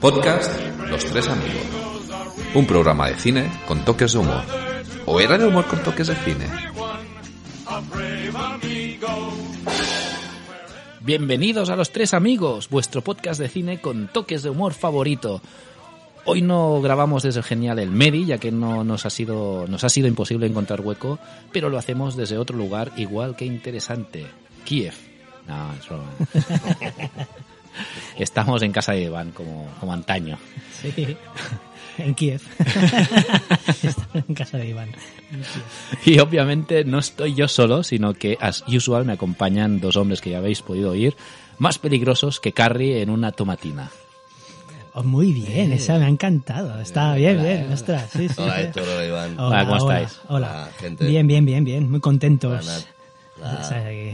Podcast Los Tres Amigos. Un programa de cine con toques de humor. ¿O era de humor con toques de cine? Bienvenidos a Los Tres Amigos, vuestro podcast de cine con toques de humor favorito. Hoy no grabamos desde el genial El Medi, ya que no nos ha sido nos ha sido imposible encontrar hueco, pero lo hacemos desde otro lugar igual que interesante, Kiev. No, es Estamos en casa de Iván, como, como antaño. Sí, en Kiev. Estamos en casa de Iván. Y obviamente no estoy yo solo, sino que, as usual, me acompañan dos hombres que ya habéis podido oír, más peligrosos que Carrie en una tomatina. Oh, muy bien, esa me ha encantado. Está bien, bien, hola. hola, ¿cómo estáis? Hola, gente. Bien, bien, bien, bien, muy contentos. Hola,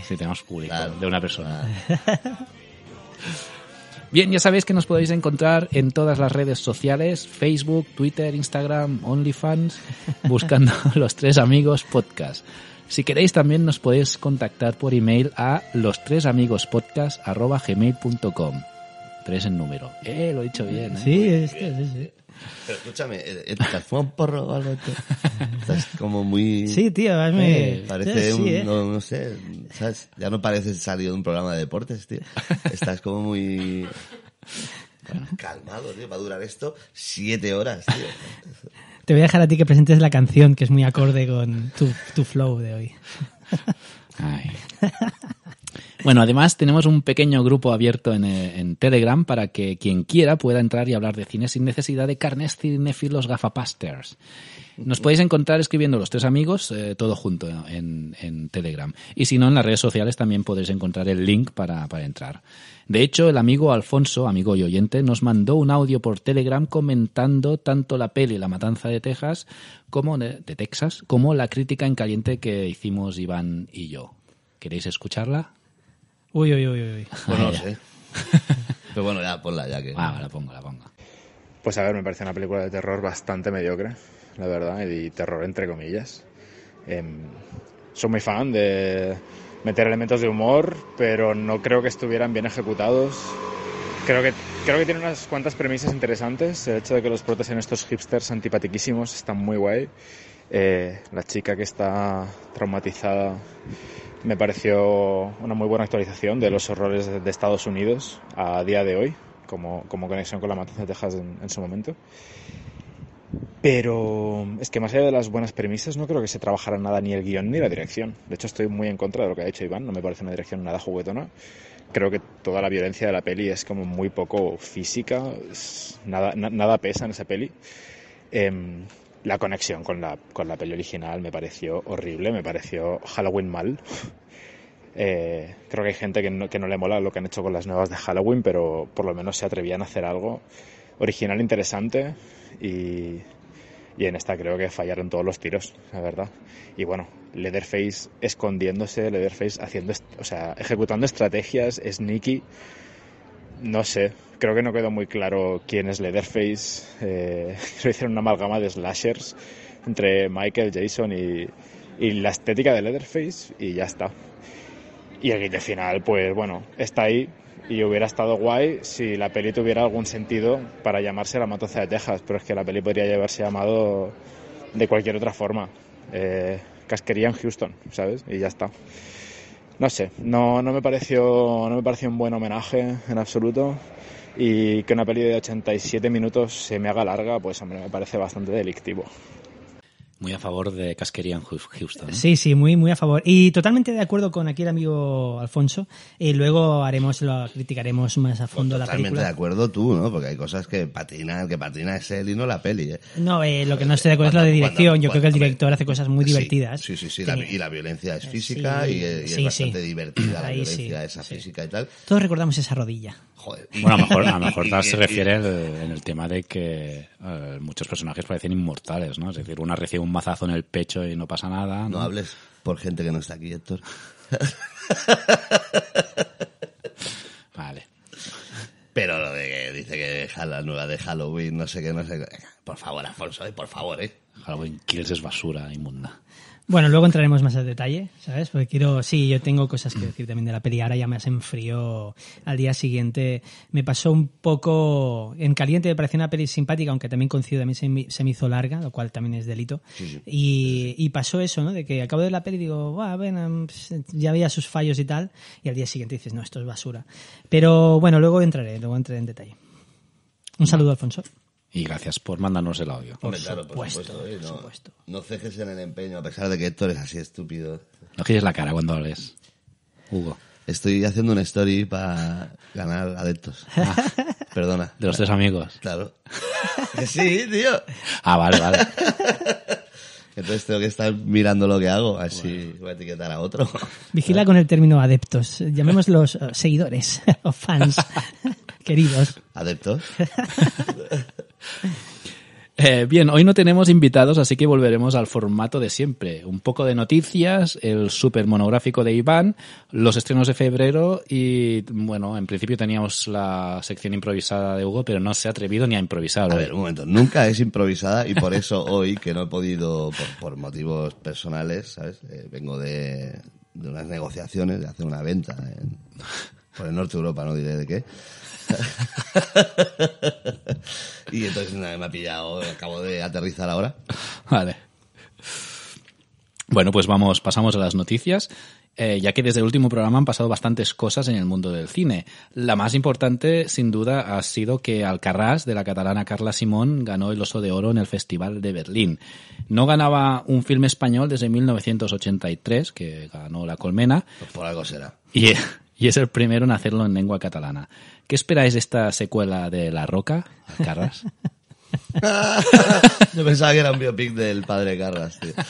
Sí, tenemos público de una persona. Bien, ya sabéis que nos podéis encontrar en todas las redes sociales, Facebook, Twitter, Instagram, OnlyFans, buscando los tres amigos podcast. Si queréis también nos podéis contactar por email a los tres amigos podcast tres en número. Eh, lo he dicho bien. ¿eh? Este, sí, sí, sí. Pero escúchame, eh, eh, ¿te has un porro o algo? Estás como muy... Sí, tío, a mí... Eh, parece un, no, sé, ¿sabes? Ya no parece salido de un programa de deportes, tío. Estás como muy... calmado, tío. Va a durar esto siete horas, tío. Te voy a dejar a ti que presentes la canción que es muy acorde con tu, tu flow de hoy. Ay. Bueno, además tenemos un pequeño grupo abierto eh, en, Telegram para que quien quiera pueda entrar y hablar de cine sin necesidad de carnes cinefilos gafapasters. Nos podéis encontrar escribiendo los tres amigos eh, todo junto en, Telegram. Y si no, en las redes sociales también podéis encontrar el link para, entrar. De hecho, el amigo Alfonso, amigo y oyente, nos mandó un audio por Telegram comentando tanto la peli La Matanza de Texas como eh, de Texas como la crítica en caliente que hicimos Iván y yo. ¿Queréis escucharla? Uy, uy, uy, uy. Bueno, pues no sé. Pero bueno, ya ponla, ya que. Ah, la pongo, la pongo. Pues a ver, me parece una película de terror bastante mediocre, la verdad, y terror entre comillas. Em, soy muy fan de meter elementos de humor, pero no creo que estuvieran bien ejecutados. Creo que, creo que tiene unas cuantas premisas interesantes. El hecho de que los protes en estos hipsters antipatiquísimos están muy guay. Eh, la chica que está traumatizada me pareció una muy buena actualización de los horrores de Estados Unidos a día de hoy, como, como conexión con la matanza de Texas en, su momento. Pero es que más allá de las buenas premisas, no creo que se trabajara nada ni el guión ni la dirección. De hecho, estoy muy en contra de lo que ha dicho Iván, no me parece una dirección nada juguetona. Creo que toda la violencia de la peli es como muy poco física, nada, nada pesa en esa peli. Em, la conexión con la, con peli original me pareció horrible, me pareció Halloween mal. Eh, creo que hay gente que no, que no, le mola lo que han hecho con las nuevas de Halloween, pero por lo menos se atrevían a hacer algo original, interesante y, en esta creo que fallaron todos los tiros, la verdad. Y bueno, Leatherface escondiéndose, Leatherface haciendo, o sea, ejecutando estrategias, sneaky no sé, creo que no quedó muy claro quién es Leatherface. Eh, lo hicieron una amalgama de slashers entre Michael, Jason y, la estética de Leatherface y ya está. Y el guille final, pues bueno, está ahí y hubiera estado guay si la peli tuviera algún sentido para llamarse La Matoza de Texas, pero es que la peli podría llevarse llamado de cualquier otra forma. Eh, casquería en Houston, ¿sabes? Y ya está no sé, no, no, me pareció, no me pareció un buen homenaje en absoluto. Y que una peli de 87 minutos se me haga larga, pues hombre, me parece bastante delictivo. Muy a favor de Casquería en Houston. Sí, sí, muy, muy a favor. Y totalmente de acuerdo con aquí el amigo Alfonso. Y eh, luego haremos, lo criticaremos más a fondo pues la película. Totalmente de acuerdo tú, ¿no? Porque hay cosas que patina que patina es él y la peli, ¿eh? No, eh, lo que no estoy de acuerdo es la de dirección. Yo creo que el director hace cosas muy divertidas. Sí, sí, sí. y la violencia es eh, física y, es bastante divertida la violencia esa física y tal. Todos recordamos esa rodilla. Joder. Bueno, a lo mejor, a se refiere en el tema de que muchos personajes parecen inmortales, ¿no? Es decir, una recién... un mazazo en el pecho y no pasa nada. No, hables por gente que no está aquí, Héctor. vale. Pero lo de que dice que la nueva de Halloween, no sé qué, no sé qué. Por favor, Alfonso, eh, por favor, ¿eh? Halloween Kills es basura inmunda. Bueno, luego entraremos más al detalle, ¿sabes? Porque quiero, sí, yo tengo cosas que decir también de la peli. Ahora ya me hacen frío, al día siguiente me pasó un poco en caliente, me pareció una peli simpática, aunque también coincido, también se me, se me hizo larga, lo cual también es delito. Y, pasó eso, ¿no? De que acabo de la peli digo, bueno, pues, ya había sus fallos y tal, y al día siguiente dices, no, esto es basura. Pero bueno, luego entraré, luego entraré en detalle. Un saludo, Alfonso. Y gracias por mandarnos el audio. no, cejes en el empeño, a pesar de que Héctor es así estúpido. No gires la cara cuando hables, Hugo. Estoy haciendo una story para ganar adeptos. perdona. De los tres amigos. Claro. sí, tío. Ah, vale, vale. Entonces tengo que estar mirando lo que hago, así voy a etiquetar a otro. Vigila con el término adeptos. Llamémoslos eh, seguidores o fans queridos. ¿Adeptos? Eh, bien, hoy no tenemos invitados, así que volveremos al formato de siempre. Un poco de noticias, el super monográfico de Iván, los estrenos de febrero y, bueno, en principio teníamos la sección improvisada de Hugo, pero no se ha atrevido ni a improvisar. A ver, un momento, nunca es improvisada y por eso hoy, que no he podido, por, motivos personales, ¿sabes? Eh, vengo de, unas negociaciones, de hacer una venta por el norte de Europa, no diré de qué. y entonces nada, me ha pillado, acabo de aterrizar ahora. Vale. Bueno, pues vamos, pasamos a las noticias. Eh, ya que desde el último programa han pasado bastantes cosas en el mundo del cine. La más importante, sin duda, ha sido que Alcarrás, de la catalana Carla Simón, ganó el Oso de Oro en el Festival de Berlín. No ganaba un filme español desde 1983, que ganó La Colmena. por algo será. Y, y es el primero en hacerlo en lengua catalana. ¿Qué esperáis de esta secuela de La Roca, Carras? Yo pensaba que era un biopic del padre Carras, tío.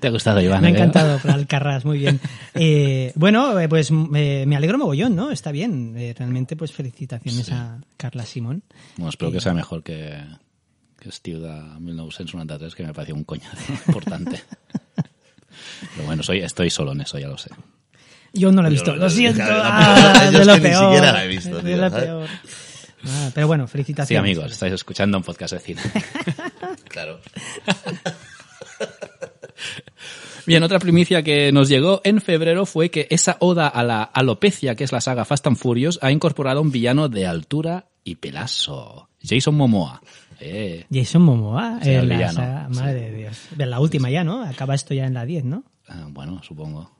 Te ha gustado, Iván. Me ha ¿eh? encantado, para Carras, muy bien. Eh, bueno, eh, pues me alegro mogollón, ¿no? Está bien. realmente, pues felicitaciones a Carla Simón. Bueno, espero que sea mejor que, que Steve de 1993, que me pareció un coñazo importante. Pero bueno, soy, estoy solo en eso, ya lo sé. Yo no lo he visto, lo, siento. la he visto. peor. Ah, pero bueno, felicitaciones. Sí, amigos, estáis escuchando un podcast de cine. claro. Bien, otra primicia que nos llegó en febrero fue que esa oda a la alopecia, que es la saga Fast and Furious, ha incorporado un villano de altura y pelazo, Jason Momoa. Eh. Jason Momoa, eh, madre de Dios. La última ya, ¿no? Acaba esto ya en la 10, ¿no? Ah, bueno, supongo.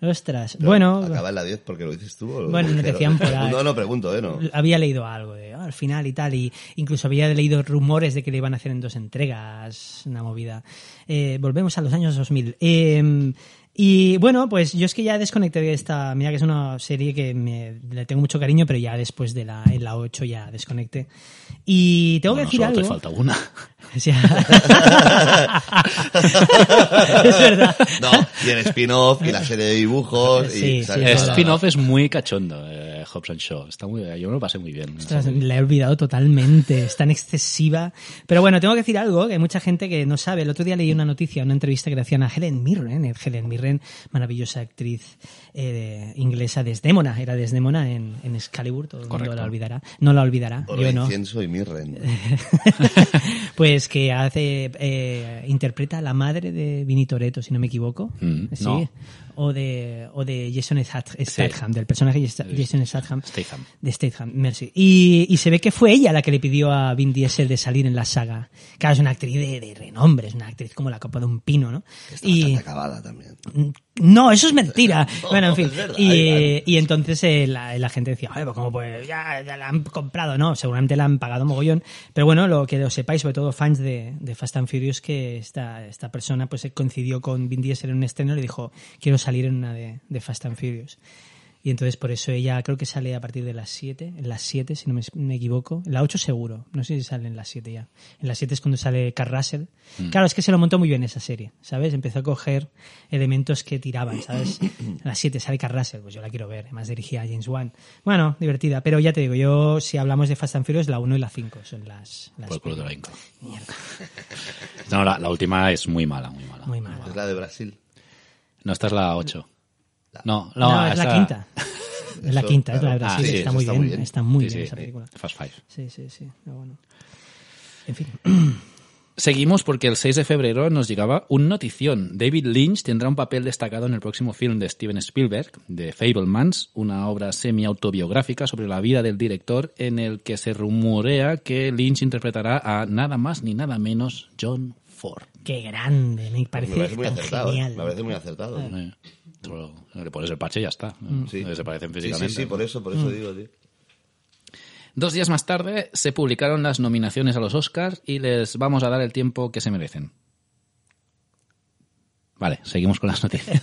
Ostras, bueno. Acaba en la 10 porque lo dices tú. bueno, no decían por ahí. No, pregunto, ¿eh? Había leído algo de, ah, al final y tal, y incluso había leído rumores de que le iban a hacer en dos entregas, una movida. Eh, volvemos a los años 2000. Eh, em, y bueno, pues yo es que ya desconecté de esta. Mira que es una serie que me, le tengo mucho cariño, pero ya después de la, en la 8 ya desconecté. Y tengo que decir algo. falta es verdad. No, y spin-off y la serie de dibujos. y, el spin-off es muy cachondo, eh, Show Está muy, yo me lo pasé muy bien. la he olvidado totalmente. Es tan excesiva. Pero bueno, tengo que decir algo que hay mucha gente que no sabe. El otro día leí una noticia, una entrevista que le hacían a Helen Mirren. Helen Mirren, maravillosa actriz eh, inglesa Desdémona, era Desdémona en, en Excalibur, todo la olvidará. No la olvidará, yo no. pues que hace, eh, interpreta a la madre de Vinny Toretto, si no me equivoco. Mm, o de, de Jason Statham, del personaje Jason Statham. De Statham, Y, y, se ve que fue ella la que le pidió a Vin Diesel de salir en la saga. Claro, es una actriz de, renombre, es una actriz como la copa de un pino, ¿no? Está y, acabada también mm, no, eso es mentira. bueno, en fin. y, entonces eh, la, gente decía, pues como pues ya, la han comprado, ¿no? Seguramente la han pagado mogollón. Pero bueno, lo que lo sepáis, sobre todo fans de, Fast and Furious, que esta, esta persona pues eh, coincidió con Vin Diesel en un estreno y dijo, quiero salir en una de, de Fast and Furious. Y entonces por eso ella creo que sale a partir de las 7, en las 7 si no me, equivoco, en las 8 seguro, no sé si sale en las 7 ya. En las 7 es cuando sale Carrasel. Mm. Claro, es que se lo montó muy bien esa serie, ¿sabes? Empezó a coger elementos que tiraban, ¿sabes? En las 7 sale Carrasel. pues yo la quiero ver, además dirigía a James Wan. Bueno, divertida, pero ya te digo, yo si hablamos de Fast and Furious, la 1 y la 5 son las... las por el culo de la Mierda. No, la, última es muy mala, muy mala. Muy mala. Es la de Brasil. No, esta es la 8. No, no, es la quinta. es la quinta, la verdad. Ah, sí, está, muy, bien, Está muy bien esa película. Fast Five. Sí, sí, sí. En fin. Seguimos porque el 6 de febrero nos llegaba un notición. David Lynch tendrá un papel destacado en el próximo film de Steven Spielberg, de Fablemans, una obra semi-autobiográfica sobre la vida del director en el que se rumorea que Lynch interpretará a nada más ni nada menos John Qué grande, me parece, muy ¿eh? genial. muy acertado. Le pones el parche y ya está. Mm. Sí. Se parecen físicamente. Sí, por eso, mm. digo, Dos días más tarde se publicaron las nominaciones a los Oscars y les vamos a dar el tiempo que se merecen. Vale, seguimos con las noticias.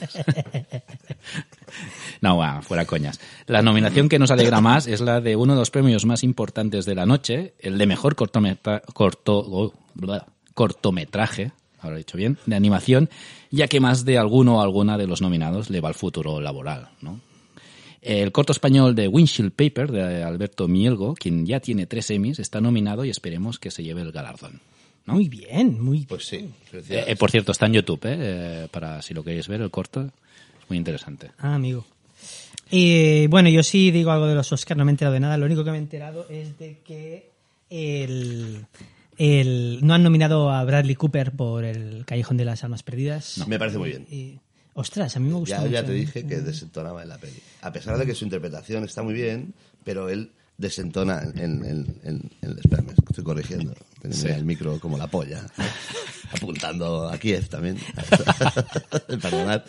no, va, fuera coñas. La nominación que nos alegra más es la de uno de los premios más importantes de la noche, el de mejor cortometraje. Corto, oh, cortometraje, ahora dicho bien, de animación, ya que más de alguno o alguna de los nominados le va al futuro laboral, ¿no? El corto español de Windshield Paper, de Alberto Mielgo, quien ya tiene tres Emmys, está nominado y esperemos que se lleve el galardón. Muy bien, muy bien. Pues sí. Eh, eh, por cierto, está en YouTube, ¿eh? para si lo queréis ver, el corto. Es muy interesante. Ah, amigo. Y bueno, yo sí digo algo de los Oscars, no me he enterado de nada. Lo único que me he enterado es de que el, no han nominado a Bradley Cooper por El Callejón de las Almas Perdidas. Me parece muy bien. ostras, a mí me gusta ya, mucho. Ya te ¿eh? dije que desentonaba en la peli. A pesar de que su interpretación está muy bien, pero él desentona en, en, en, estoy corrigiendo. el micro como la polla. apuntando a Kiev también. Perdonad.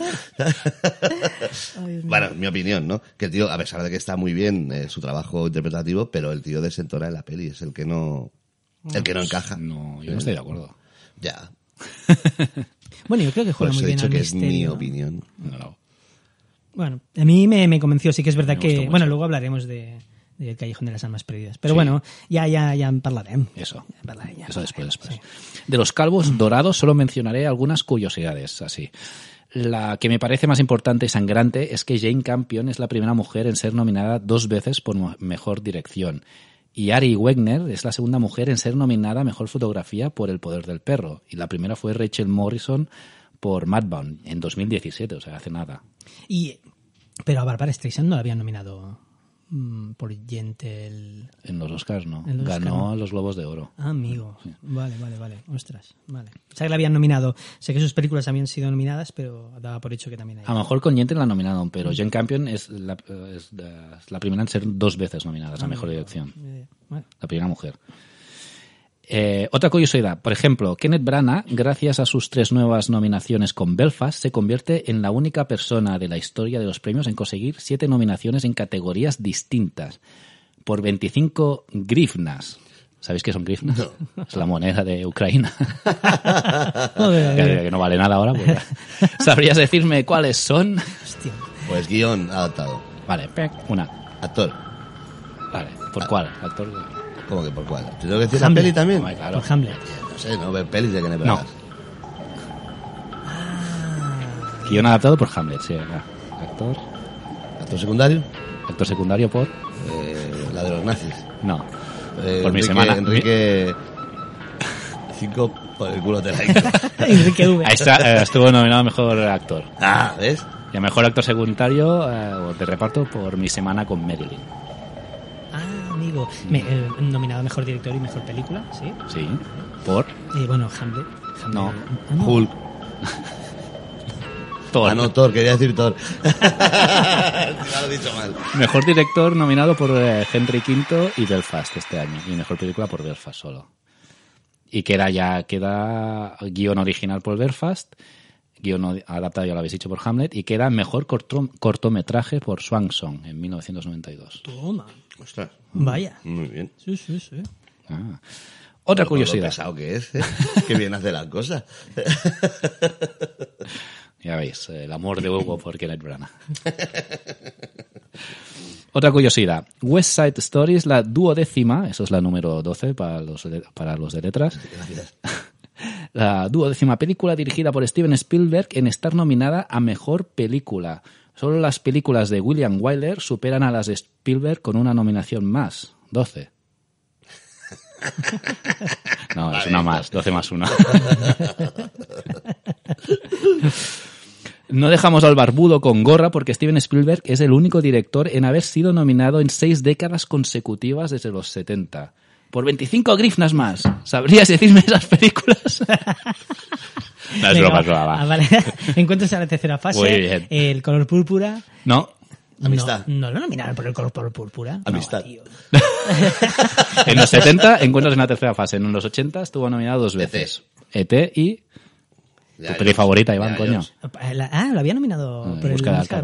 bueno, mi opinión, ¿no? Que el tío, a pesar de que está muy bien eh, su trabajo interpretativo, pero el tío desentona en la peli, es el que no el que no pues encaja. No, yo no estoy de acuerdo. Ya. bueno, yo creo que juega muy bien. He dicho que es mi opinión. Bueno, a mí me, convenció, sí que es verdad que. Bueno, luego hablaremos de, El Callejón de las Almas Perdidas. Pero bueno, ya, ya, ya hablaré. Eso. eso después, después. De los calvos dorados solo mencionaré algunas curiosidades, así. La que me parece más importante y sangrante es que Jane Campion es la primera mujer en ser nominada dos veces por mejor dirección y Ari Wegner es la segunda mujer en ser nominada a Mejor Fotografía por El Poder del Perro. Y la primera fue Rachel Morrison por Madbound en 2017, o sea, hace nada. Y, pero a Barbara Streisand no la habían nominado Mm, por Yentel En los Oscars, ¿no? Ganó Oscar, los Globos de Oro. Ah, amigo. Vale, vale, vale. Ostras, vale. O sea que la habían nominado. Sé que sus películas habían sido nominadas, pero daba por hecho que también A lo mejor con Yentel la han nominado pero Jane Campion es la, la primera en ser dos veces nominada a Mejor ah, Dirección. Eh, la primera mujer. Eh, otra curiosidad, por ejemplo, Kenneth Branagh, gracias a sus tres nuevas nominaciones con Belfast, se convierte en la única persona de la historia de los premios en conseguir siete nominaciones en categorías distintas por 25 grifnas. ¿Sabéis qué son grifnas? Es la moneda de Ucrania. Eh. que, no vale nada ahora. Pues ¿Sabrías decirme cuáles son? Pues guión adaptado. Vale, una. Actor. Vale, ¿por ah. cuál? Actor. ¿Cómo que por cuál? tengo que decir la peli también? Por Hamlet. No sé, no ver pelis de que no No. verdad. Ah. Guión adaptado por Hamlet, sí, Actor. ¿Actor secundario? Actor secundario por. Eh, la de los nazis. No. Eh, por mi semana. Enrique... Cinco por el culo de la Enrique V. Ahí está, eh, estuvo nominado mejor actor. ah, ¿ves? Y a mejor actor secundario eh, o de reparto por Mi Semana con Marilyn. Eh, nominado mejor director y mejor película, ¿sí? Sí. ¿Por? Eh, bueno, Hamlet. Ah, no. Hulk. Thor. Ah, no, Thor, quería decir Thor. lo dicho mal. Mejor director nominado por eh, Henry V y Belfast este año. Y mejor película por Belfast solo. Y que ya, queda guión original por Belfast guión adaptado, ya lo habéis dicho, por Hamlet, y queda mejor corto, cortometraje por Swanson en 1992. Toma. Ostras. Vaya. Muy bien. Sí, sí, sí. Ah. Otra curiosidad. Lo que es, ¿eh? Qué bien hace las cosas. ya veis, el amor de Hugo por Kenneth Branagh. Otra curiosidad, West Side Stories, la duodécima, eso es la número 12 para los, de, para los de letras. Gracias la duodécima película dirigida por Steven Spielberg en estar nominada a Mejor Película. Solo las películas de William Wyler superan a las de Spielberg con una nominación más, 12. No, es una más, 12 más una. No dejamos al barbudo con gorra porque Steven Spielberg es el único director en haber sido nominado en seis décadas consecutivas desde los 70 por 25 grifnas más. ¿Sabrías decirme esas películas? no, es lo ah, vale. Encuentras en la tercera fase. El color púrpura. No. Amistad. No, lo nominaron por el color púrpura. Amistad. en los 70 encuentras en la tercera fase. En los 80 estuvo nominado dos e veces. ET, y... tu peli favorita, Iván, coño. ah, lo había nominado eh, por el, la busca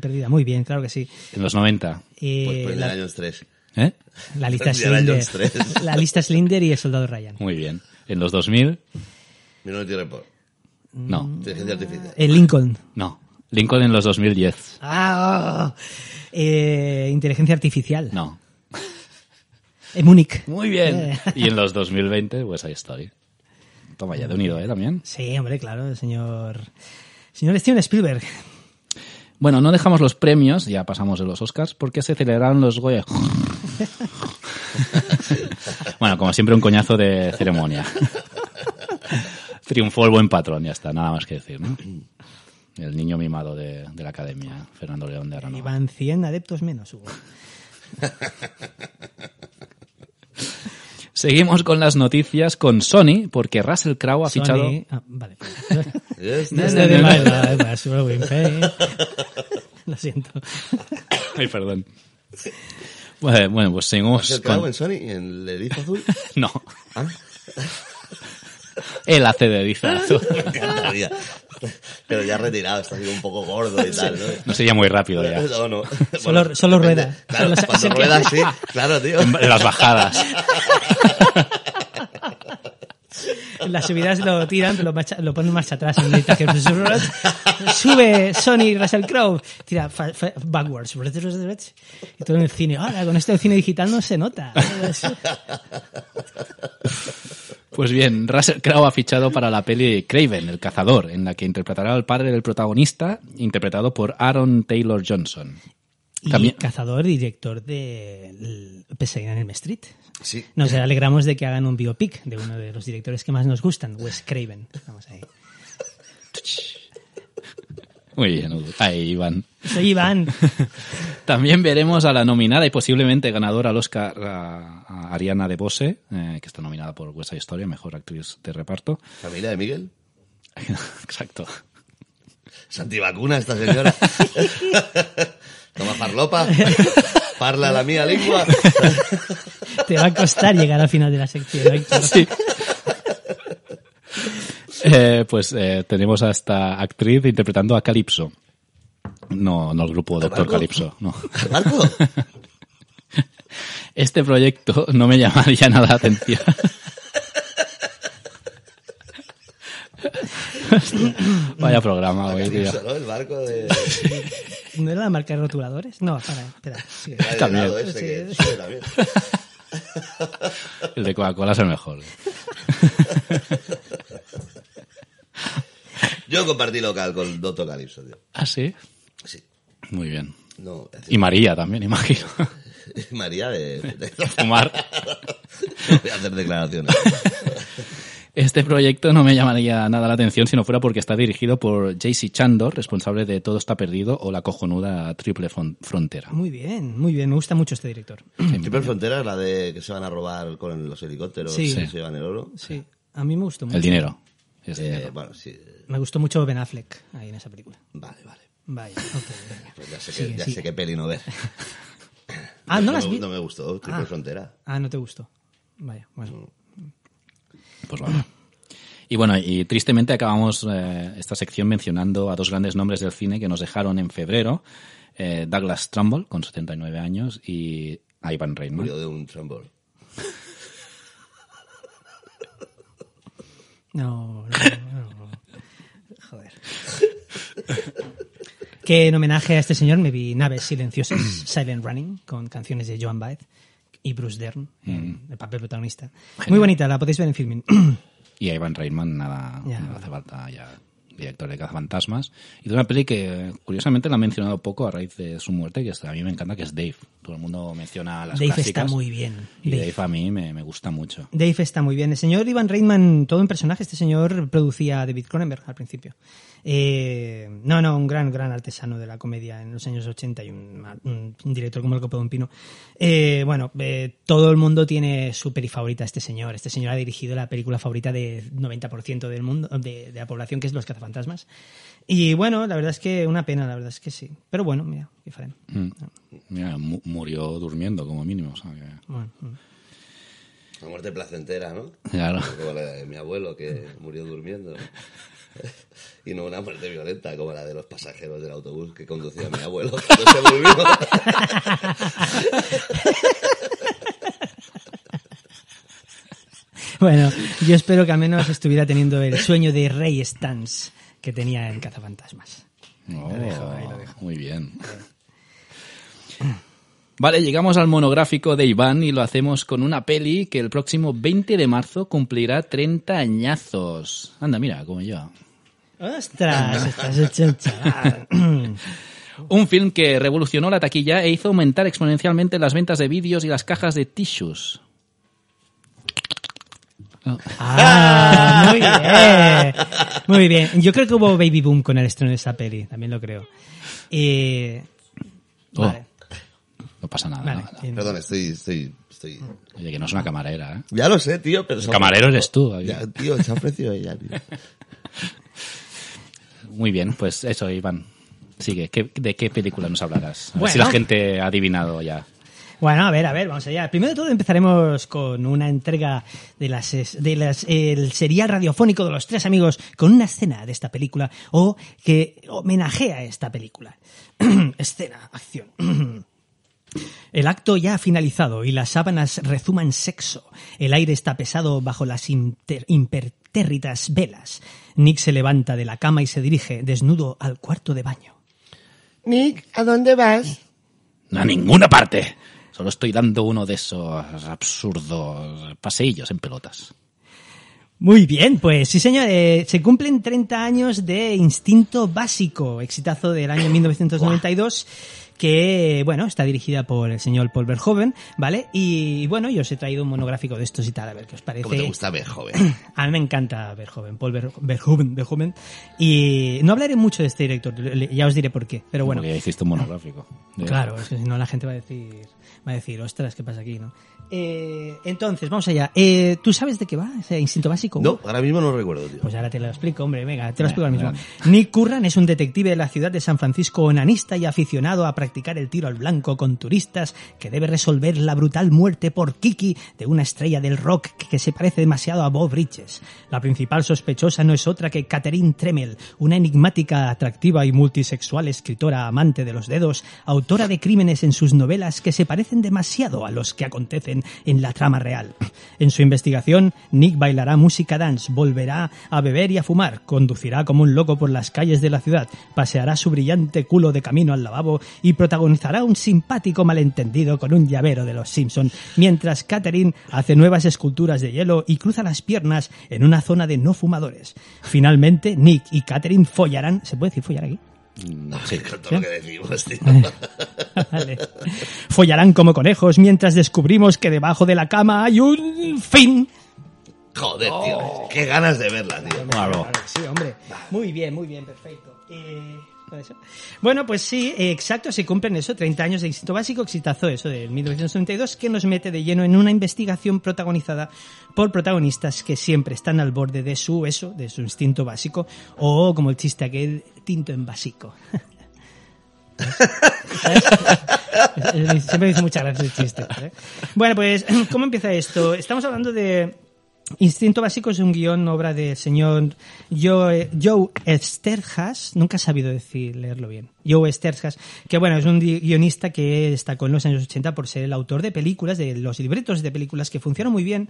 perdida. Muy bien, claro que sí. En los 90. En eh, pues los años 3. ¿Eh? La lista Slinder. La lista y el soldado Ryan. Muy bien. En los 2000. Minority No. Mm. Inteligencia artificial. Lincoln. No. Lincoln en los 2010. Ah, oh. inteligencia artificial. No. En eh, Múnich. Muy bien. Y en los 2020, pues ahí estoy. Toma ya de unido, ¿eh? También. Sí, hombre, claro, el señor. señor Steven Spielberg. Bueno, no dejamos los premios, ya pasamos de los Oscars, porque se celebraron los Goya. bueno, como siempre, un coñazo de ceremonia. Triunfó el buen patrón, ya está, nada más que decir, ¿no? El niño mimado de, la academia, Fernando León de Aranoa. Iban 100 adeptos menos, Hugo. Seguimos con las noticias con Sony, porque Russell Crowe ha Sony... fichado. Ah, vale. Lo siento. Ay, perdón. Bueno, pues seguimos. ¿Russell Crowe con... en Sony? ¿En el Azul? no. Ah. El de azul. Pero ya retirado, está así un poco gordo y tal, ¿no? No sería muy rápido ya. Solo, rueda. cuando rueda sí, claro, tío. En las bajadas. En las subidas lo tiran, pero lo, lo ponen más atrás. sube Sony Russell Crowe, tira backwards. Y todo en el cine. Ahora, con esto del cine digital no se nota. Pues bien, Russell Crowe ha fichado para la peli Craven, el cazador, en la que interpretará al padre del protagonista, interpretado por Aaron Taylor Johnson. cazador, director de Pesadilla en el Street. Sí. Nos alegramos de que hagan un biopic de uno de los directores que más nos gustan, Wes Craven. Vamos ahí. Muy bien, ahí Iván. Soy Iván. También veremos a la nominada y posiblemente ganadora al Oscar Ariana de Bose, eh, que está nominada por West Side Story, mejor actriz de reparto. ¿Familia de Miguel? Exacto. Es esta señora. Toma farlopa. Parla la mía lengua. Te va a costar llegar al final de la sección. Sí. Eh, pues eh, tenemos a esta actriz interpretando a Calypso. No, no el grupo Doctor Calypso, no. Este proyecto no me llamaría nada la atención. Vaya programa, hoy tío. ¿no? El de... ¿No era la marca de rotuladores? No, espera, espera. el de Coca-Cola es el mejor. Yo compartí local con Doctor Calypso, tío. ¿Ah, sí? Sí. Muy bien. y María también, imagino. María de, fumar. Voy hacer declaraciones. Este proyecto no me llamaría nada la atención si no fuera porque está dirigido por JC Chandor, responsable de Todo está perdido o La cojonuda Triple Frontera. Muy bien, muy bien, me gusta mucho este director. Triple Frontera es la de que se van a robar con los helicópteros y se llevan el oro. Sí, a mí me gustó mucho. El dinero. Eh, bueno, sí, me gustó mucho Ben Affleck ahí en esa película. Vale, vale. Vaya, okay, pues ya sé, que, ya sé qué peli no ver. ah, no, las vi. No me gustó, Triple ah. Frontera. Ah, no te gustó. Vaya, bueno. Mm. Pues vale. Y bueno, y tristemente acabamos eh, esta sección mencionando a dos grandes nombres del cine que nos dejaron en febrero. Eh, Douglas Trumbull, con 79 años, y Ivan Reitman. Murió de un Trumbull. No, no. Joder. que en homenaje a este señor me vi Naves Silenciosas, Silent Running, con canciones de Joan Baez y Bruce Dern, mm. en el papel protagonista. Muy bonita, la podéis ver en filming. y a Ivan Reitman nada, hace falta ya director de Fantasmas y de una peli que curiosamente la han mencionado poco a raíz de su muerte, que a mí me encanta, que es Dave. Todo el mundo menciona las Dave está muy bien. Dave, a mí me, gusta mucho. Dave está muy bien. El señor Ivan Reitman, todo en personaje, este señor producía David Cronenberg al principio. Eh, no, no, un gran, gran artesano de la comedia en los años 80 y un, un, director como el Copedón Pino. Eh, bueno, eh, todo el mundo tiene su peli favorita este señor. Este señor ha dirigido la película favorita del 90% del mundo, de, la población, que es Los cazafantasmas. Y bueno, la verdad es que una pena, la verdad es que sí. Pero bueno, mira, mm. Mira, murió durmiendo como mínimo. O mm. La muerte placentera, ¿no? Claro. Como mi abuelo que murió durmiendo. y no una muerte violenta como la de los pasajeros del autobús que conducía mi abuelo cuando se volvió. Bueno, yo espero que al menos estuviera teniendo el sueño de Rey Stans que tenía en Cazafantasmas. Oh, dejo, ahí Muy bien. Vale, llegamos al monográfico de Iván y lo hacemos con una peli que el próximo 20 de marzo cumplirá 30 añazos. Anda, mira, como yo. ¡Ostras! Estás hecho un film que revolucionó la taquilla e hizo aumentar exponencialmente las ventas de vídeos y las cajas de tissues. Ah, muy bien. Muy bien. Yo creo que hubo baby boom con el estreno de esa peli, también lo creo. Eh, oh. vale pasa nada. no, Perdón, estoy, estoy, Oye, que no es una camarera, ¿eh? Ya lo sé, tío, pero... camarero eres tú. tío, se ha ella, Muy bien, pues eso, Iván. Sigue. ¿De qué película nos hablarás? A ver si la gente ha adivinado ya. Bueno, a ver, a ver, vamos allá. Primero de todo empezaremos con una entrega de las, de las el serial radiofónico de los tres amigos con una escena de esta película o que homenajea esta película. escena, acción. El acto ya ha finalizado y las sábanas rezuman sexo. El aire está pesado bajo las impertérritas velas. Nick se levanta de la cama y se dirige, desnudo, al cuarto de baño. Nick, ¿a dónde vas? A ninguna parte. Solo estoy dando uno de esos absurdos paseillos en pelotas. Muy bien, pues sí señor, eh, se cumplen 30 años de Instinto Básico, exitazo del año 1992 que, bueno, está dirigida por el señor Paul Verhoeven, ¿vale? Y, bueno, yo os he traído un monográfico de estos y tal, a ver qué os parece. ¿Cómo te gusta Verhoeven? a mí me encanta Verhoeven, Paul Verhoeven, Y no hablaré mucho de este director, ya os diré por qué, pero bueno. Porque ya hiciste un monográfico. Claro, es que si no la gente va a decir, va a decir, ostras, ¿qué pasa aquí, no? Eh, entonces, vamos allá. Eh, ¿Tú sabes de qué va ese instinto básico? No, ahora mismo no recuerdo, tío. Pues ahora te lo explico, hombre, venga, te lo explico ahora mismo. Nick Curran es un detective de la ciudad de San Francisco, onanista y aficionado a practicar el tiro al blanco con turistas, que debe resolver la brutal muerte por Kiki de una estrella del rock que se parece demasiado a Bob Bridges. La principal sospechosa no es otra que Catherine Tremel, una enigmática, atractiva y multisexual escritora amante de los dedos, autora de crímenes en sus novelas que se parecen demasiado a los que acontecen en, la trama real. En su investigación, Nick bailará música dance, volverá a beber y a fumar, conducirá como un loco por las calles de la ciudad, paseará su brillante culo de camino al lavabo y protagonizará un simpático malentendido con un llavero de los Simpson, mientras Catherine hace nuevas esculturas de hielo y cruza las piernas en una zona de no fumadores. Finalmente, Nick y Catherine follarán, ¿se puede decir follar aquí? No sé todo lo que decimos, tío. vale. Follarán como conejos mientras descubrimos que debajo de la cama hay un fin. Joder, tío. Oh. Qué ganas de verla, tío. Sí, hombre. Muy bien, muy bien, perfecto. Eh, bueno, pues sí, eh, exacto, se cumplen eso, 30 años de instinto Básico, exitazo eso de 1992, que nos mete de lleno en una investigación protagonizada por protagonistas que siempre están al borde de su eso, de su instinto básico, o como el chiste aquel, tinto en básico. Eh, eh, siempre dice muchas gracias el chiste. Bueno, pues, ¿cómo empieza esto? Estamos hablando de Instinto Básico es un guión, obra del señor Joe, Esterhas, nunca he sabido decir, leerlo bien, Joe Esterhas, que bueno, es un guionista que destacó en los años 80 por ser el autor de películas, de los libretos de películas que funcionan muy bien,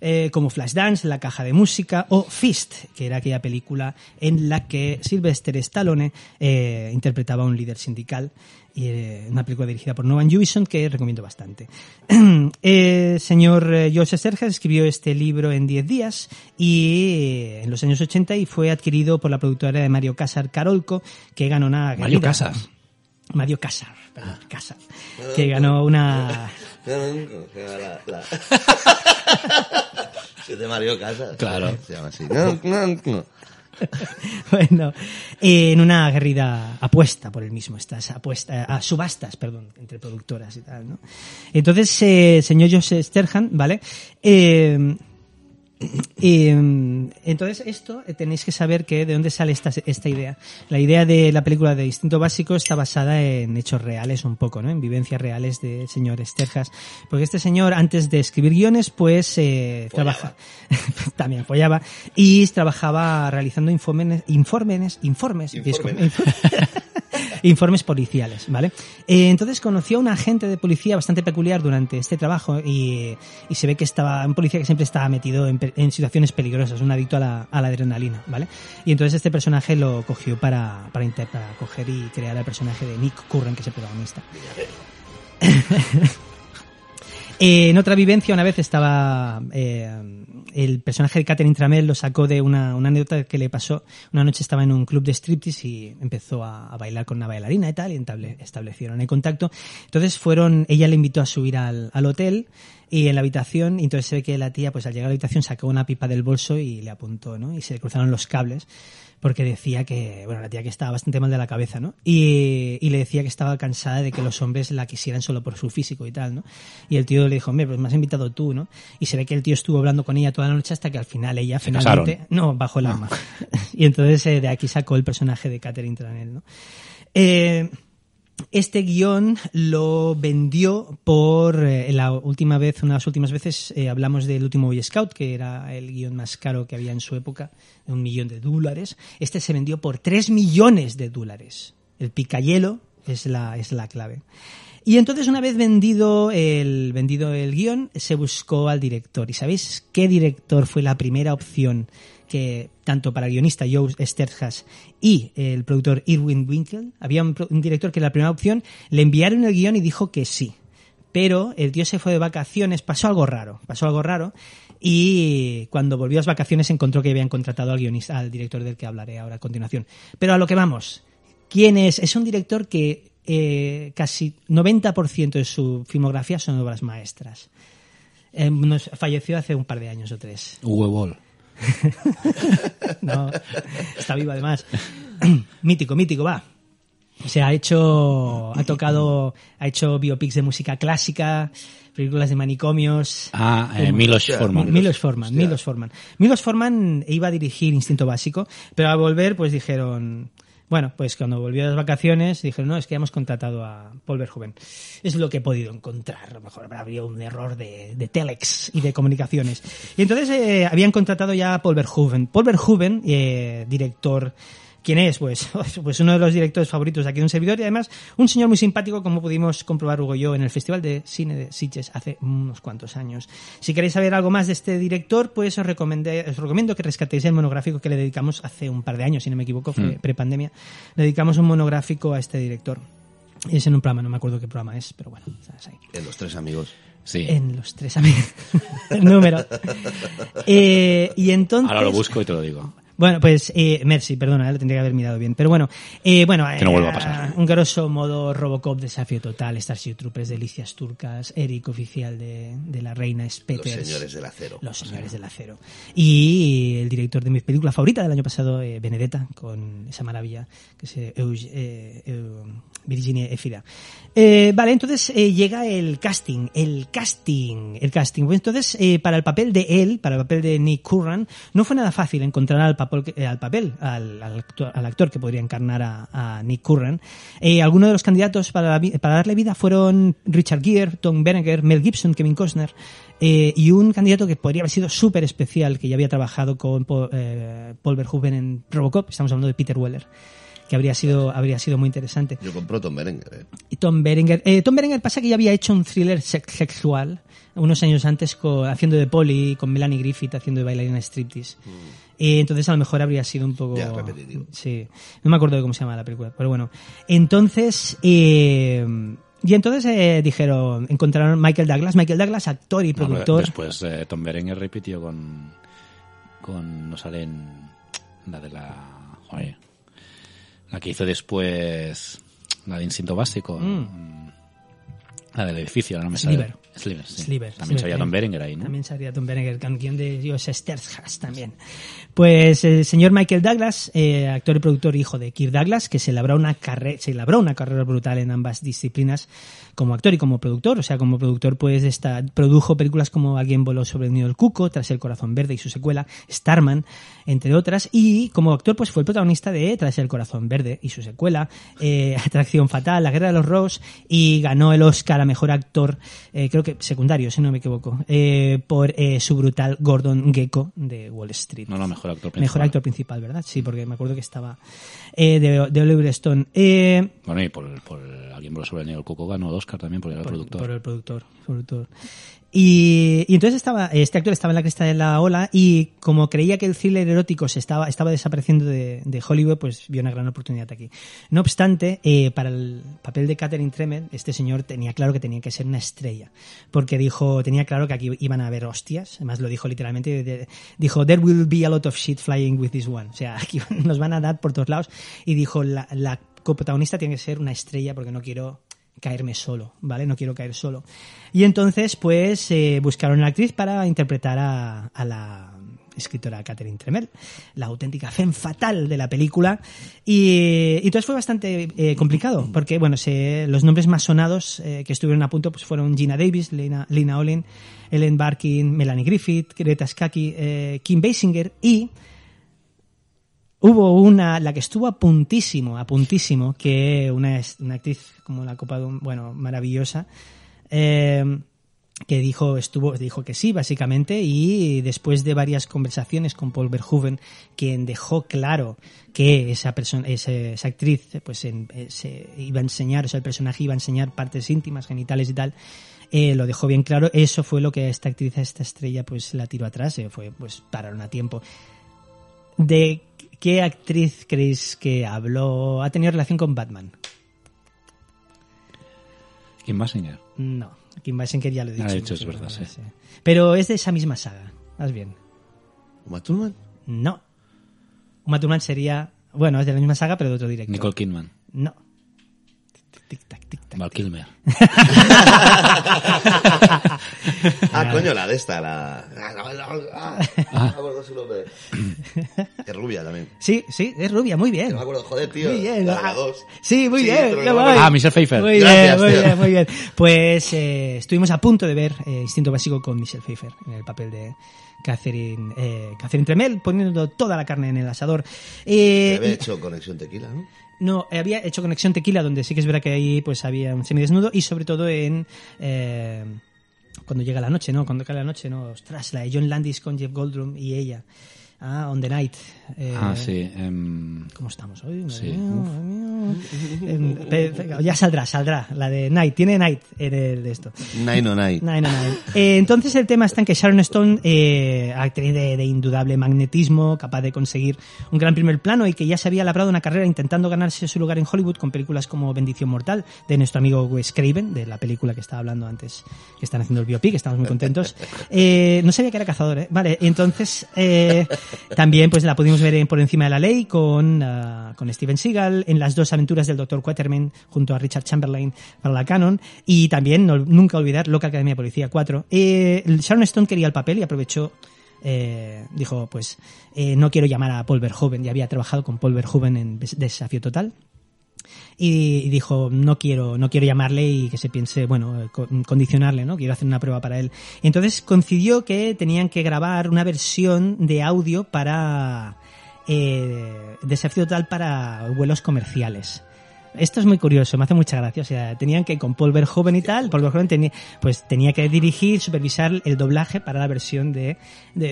eh, como Flashdance, La Caja de Música o Fist, que era aquella película en la que Sylvester Stallone eh, interpretaba a un líder sindical y eh, una película dirigida por Novan Jewison que recomiendo bastante. el eh, señor Joseph eh, serge escribió este libro en 10 días y en los años 80 y fue adquirido por la productora de Mario Casar Carolco que ganó una Mario Casas Mario ah. Casar que ganó una Se Mario claro se llama así bueno, eh, en una aguerrida apuesta por el mismo, estas apuestas, eh, a ah, subastas, perdón, entre productoras y tal, ¿no? Entonces, eh, señor Joseph Sterhan, ¿vale? Y mm, entonces esto eh, tenéis que saber que de dónde sale esta, esta idea. La idea de la película de Distinto Básico está basada en hechos reales un poco, ¿no? En vivencias reales del señor Esterjas. Porque este señor, antes de escribir guiones, pues eh, trabaja, también apoyaba, y trabajaba realizando informes, informes, informes informes policiales, ¿vale? Eh, entonces conoció a un agente de policía bastante peculiar durante este trabajo y, eh, se ve que estaba un policía que siempre estaba metido en, situaciones peligrosas, un adicto a la, adrenalina, ¿vale? Y entonces este personaje lo cogió para, para, para coger y crear el personaje de Nick Curran, que es el protagonista. Eh. Eh, en otra vivencia, una vez estaba. Eh, el personaje de Catherine Tramel lo sacó de una, anécdota que le pasó. Una noche estaba en un club de striptease y empezó a, bailar con una bailarina y tal, y establecieron el contacto. Entonces fueron. Ella le invitó a subir al hotel y en la habitación, entonces se ve que la tía, pues al llegar a la habitación, sacó una pipa del bolso y le apuntó, ¿no? Y se le cruzaron los cables, porque decía que, bueno, la tía que estaba bastante mal de la cabeza, ¿no? Y, le decía que estaba cansada de que los hombres la quisieran solo por su físico y tal, ¿no? Y el tío le dijo, hombre, pues me has invitado tú, ¿no? Y se ve que el tío estuvo hablando con ella toda la noche hasta que al final ella finalmente. No, bajó el arma. Ah. y entonces eh, de aquí sacó el personaje de Catherine Tranel, ¿no? Eh, este guión lo vendió por eh, la última vez, una de las últimas veces eh, hablamos del último Boy Scout, que era el guión más caro que había en su época, de un millón de dólares. Este se vendió por tres millones de dólares. El picayelo es la, clave. Y entonces, una vez vendido el, vendido el guión, se buscó al director. ¿Y sabéis qué director fue la primera opción que tanto para el guionista Joe Sterjas y el productor Irwin Winkle, había un, director que en la primera opción le enviaron el guión y dijo que sí. Pero el tío se fue de vacaciones, pasó algo raro, pasó algo raro, y cuando volvió a las vacaciones encontró que habían contratado al guionista, al director del que hablaré ahora a continuación. Pero a lo que vamos, ¿quién es? Es un director que eh, casi 90% de su filmografía son obras maestras. Em, nos falleció hace un par de años o tres. Uwe no, está viva además. mítico, mítico, va. O sea, ha hecho, ha tocado, ha hecho biopics de música clásica, películas de manicomios. Ah, eh, Milos Forman. Milos Forman, Milos Forman. Milos Forman iba a dirigir Instinto Básico, pero al volver pues dijeron, bueno, pues cuando volvió a las vacaciones dijeron, no, es que hemos contratado a Paul Verhoeven. Es lo que he podido encontrar. A lo mejor habría un error de, telex y de comunicaciones. Y entonces eh, habían contratado ya a Paul Verhoeven. Paul Verhoeven, eh, director ¿Quién es? Pues, pues uno de los directores favoritos aquí de un servidor y además un señor muy simpático como pudimos comprobar Hugo y yo en el Festival de Cine de Sitges hace unos cuantos años. Si queréis saber algo más de este director, pues os, os recomiendo que rescatéis el monográfico que le dedicamos hace un par de años, si no me equivoco, fue hmm. prepandemia. Le dedicamos un monográfico a este director. Es en un programa, no me acuerdo qué programa es, pero bueno, En los tres amigos. Sí. En los tres amigos. Número. Eh, y entonces. Ahora lo busco y te lo digo. Bueno, pues eh, Mercy, perdona, eh, lo tendría que haber mirado bien. Pero bueno, eh, bueno eh, un grosso modo Robocop, Desafío Total, Starship Troopers, Delicias Turcas, Eric, oficial de, la reina Speters, Los señores del acero. Los señores del acero. Y el director de mi película favorita del año pasado, eh, Benedetta, con esa maravilla que se... Virginia Efira. Eh, vale, entonces eh, llega el casting, el casting, el casting. Pues entonces, eh, para el papel de él, para el papel de Nick Curran, no fue nada fácil encontrar al, papel, al papel, al, actor, que podría encarnar a, Nick Curran. algunos de los candidatos para, darle vida fueron Richard Gere, Tom Berenger, Mel Gibson, Kevin Costner, y un candidato que podría haber sido súper especial, que ya había trabajado con Paul, Paul Verhoeven en Robocop, estamos hablando de Peter Weller que habría sido, habría sido muy interesante. Yo compro Tom Berenger. ¿eh? Tom Berenger. Eh, Tom Berenger pasa que ya había hecho un thriller sexual unos años antes haciendo de Polly, con Melanie Griffith haciendo de bailarina striptease. Mm. Eh, entonces a lo mejor habría sido un poco... repetitivo. Sí. No me acuerdo de cómo se llama la película, pero bueno. Entonces... Y entonces dijeron, encontraron Michael Douglas, Michael Douglas, actor y productor. después Tom Berenger repitió con, con, no sale la de la, la que hizo después, la de Instinto Básico. Mm. La del edificio, no Sliver. Sliver, sí. También Sliver, salía ¿eh? Tom Berenger ahí, ¿no? También salía Tom Berenger, canción de Dios Sterhas también. Pues el eh, señor Michael Douglas, eh, actor y productor hijo de Kirk Douglas, que se labró, una se labró una carrera brutal en ambas disciplinas, como actor y como productor. O sea, como productor, pues produjo películas como Alguien voló sobre el nido del cuco, Tras el corazón verde y su secuela, Starman, entre otras. Y como actor, pues fue el protagonista de Tras el corazón verde y su secuela, eh, Atracción fatal, La guerra de los Ross, y ganó el Oscar a mejor actor, eh, creo que secundario, si no me equivoco, eh, por su brutal Gordon Gecko de Wall Street. No, no, mejor actor principal. Mejor actor principal, ¿verdad? Sí, porque me acuerdo que estaba de, Oliver Stone. bueno, y por, por Alguien voló sobre el nido del cuco ganó dos Oscar también, por, el productor. Por el productor, Y, entonces estaba, este actor estaba en la cresta de la ola y como creía que el thriller erótico se estaba, estaba desapareciendo de, Hollywood, pues vio una gran oportunidad aquí. No obstante, eh, para el papel de Catherine Tremer este señor tenía claro que tenía que ser una estrella, porque dijo, tenía claro que aquí iban a haber hostias, además lo dijo literalmente, dijo, there will be a lot of shit flying with this one, o sea, aquí nos van a dar por todos lados, y dijo, la, la coprotagonista tiene que ser una estrella porque no quiero caerme solo, ¿vale? No quiero caer solo. Y entonces, pues, eh, buscaron a actriz para interpretar a, la escritora Catherine Tremel, la auténtica fan fatal de la película. Y, entonces fue bastante eh, complicado, porque bueno, se, los nombres más sonados eh, que estuvieron a punto pues fueron Gina Davis, Lena Olin, Ellen Barkin, Melanie Griffith, Greta Skaki, Kim Basinger y Hubo una, la que estuvo a puntísimo, a puntísimo, que una, actriz como la Copa de bueno, maravillosa, eh, que dijo, estuvo, dijo que sí, básicamente, y después de varias conversaciones con Paul Verhoeven, quien dejó claro que esa persona, esa, actriz, pues eh, se iba a enseñar, o sea, el personaje iba a enseñar partes íntimas, genitales y tal, eh, lo dejó bien claro, eso fue lo que esta actriz, a esta estrella, pues la tiró atrás, fue, pues pararon a tiempo. De ¿Qué actriz creéis que habló, ha tenido relación con Batman? ¿Kim Basinger? No, Kim Basinger ya lo he ah, dicho. Ha hecho, es verdad, sí. Pero es de esa misma saga, más bien. ¿Uma Thurman? No. Uma Thurman sería, bueno, es de la misma saga, pero de otro director. Nicole Kidman. No. tic Kilmer. ah, coño, la de esta, la... Ah, ah. Sí, sí, es rubia, muy bien. No me acuerdo, joder, tío. Muy bien. Sí, muy bien. Ah, Michelle Pfeiffer. Muy bien, muy bien, Pues eh, estuvimos a punto de ver eh, Instinto Básico con Michelle Pfeiffer en el papel de Catherine, eh, Catherine Tremel, poniendo toda la carne en el asador. Eh, había hecho Conexión Tequila, ¿no? No, había hecho Conexión Tequila, donde sí que es verdad que ahí pues había un semidesnudo y sobre todo en eh, cuando llega la noche, ¿no? Cuando cae la noche, ¿no? Ostras, la John Landis con Jeff Goldblum y ella. Ah, On the Night. Eh, ah, sí. Em, ¿Cómo estamos hoy? Sí, em, ya saldrá, saldrá. La de Night. Tiene Night en el de esto. Nine on Night. Nine on Night. Eh, entonces el tema está en que Sharon Stone, eh, actriz de, indudable magnetismo, capaz de conseguir un gran primer plano y que ya se había labrado una carrera intentando ganarse su lugar en Hollywood con películas como Bendición Mortal, de nuestro amigo Wes Craven, de la película que estaba hablando antes, que están haciendo el biopic, estamos muy contentos. no sabía que era cazador, ¿eh? Vale, entonces... También pues la pudimos ver en Por encima de la ley con, ah, con Steven Seagal, en Las dos aventuras del Dr. Quaterman junto a Richard Chamberlain para la Canon y también, nunca olvidar, Loca Academia de Policía 4. Eh, Sharon Stone quería el papel y aprovechó eh, dijo, pues eh, no quiero llamar a Paul Verhoeven, ya había trabajado con Paul Verhoeven en Desafío Total, y dijo, no quiero, no quiero llamarle y que se piense, bueno, eh, condicionarle, ¿no? Quiero hacer una prueba para él. Entonces coincidió que tenían que grabar una versión de audio para eh, Desafío Total para vuelos comerciales esto es muy curioso, me hace mucha gracia. O sea, tenían que con Paul Verhoeven y tal, Paul Verhoeven tenía, pues tenía que dirigir, supervisar el doblaje para la versión de,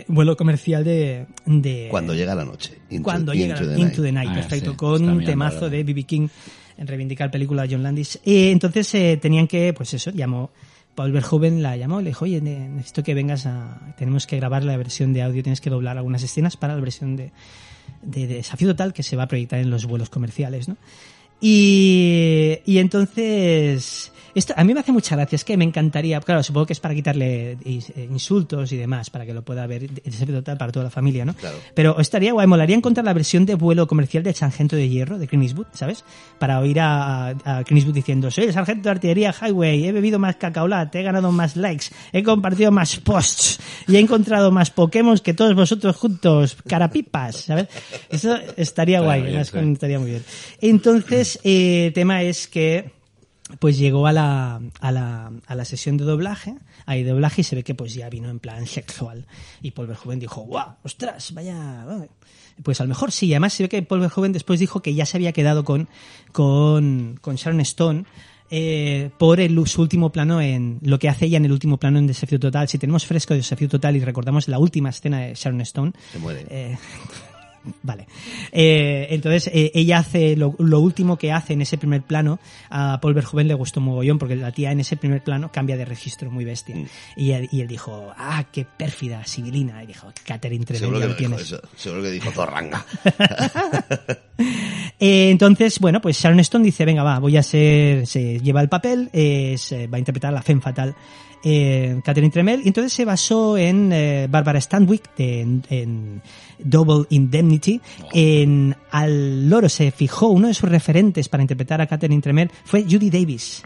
vuelo comercial de, de, Cuando llega la noche. cuando llega Into the Night, ah, perfecto, con un temazo de B.B. King en reivindicar película de John Landis. Y eh, entonces eh, tenían que, pues eso, llamó. Paul Verhoeven la llamó le dijo, oye, necesito que vengas a... Tenemos que grabar la versión de audio, tienes que doblar algunas escenas para la versión de, de, de Desafío Total que se va a proyectar en los vuelos comerciales, ¿no? Y, y entonces a mí me hace mucha gracia, es que me encantaría, claro, supongo que es para quitarle eh, insultos y demás, para que lo pueda ver, total para toda la familia, ¿no? Claro. Pero estaría guay, molaría encontrar la versión de vuelo comercial del Sargento de Hierro, de Clint ¿sabes? Para oír a, a diciendo, soy el Sargento de Artillería Highway, he bebido más cacaolat, he ganado más likes, he compartido más posts y he encontrado más Pokémon que todos vosotros juntos, carapipas, ¿sabes? Eso estaría guay, estaría muy bien. Entonces, el eh, tema es que pues llegó a la, a la, a la sesión de doblaje, ahí doblaje y se ve que pues ya vino en plan sexual. Y Paul Verhoeven dijo, wow, ostras, vaya... Pues a lo mejor sí, además se ve que Paul Verhoeven después dijo que ya se había quedado con, con, Sharon Stone eh, por el, su último plano en lo que hace ella en el último plano en Desafío Total. Si tenemos fresco de Desafío Total y recordamos la última escena de Sharon Stone, eh, Vale. Eh, entonces, eh, ella hace lo, último que hace en ese primer plano. A Paul Verhoeven le gustó mogollón porque la tía en ese primer plano cambia de registro muy bestia. Mm. Y, él, dijo, ah, qué pérfida, sibilina. Y dijo, Catherine Trevor lo tienes. Seguro que dijo zorranga eh, entonces, bueno, pues Sharon Stone dice, venga, va, voy a ser. Se lleva el papel, va a interpretar la Fem Fatal eh, Catherine Tremel, y entonces se basó en eh, Barbara Stanwyck, en, Double Indemnity. En Al Loro se fijó, uno de sus referentes para interpretar a Catherine Tremel fue Judy Davis.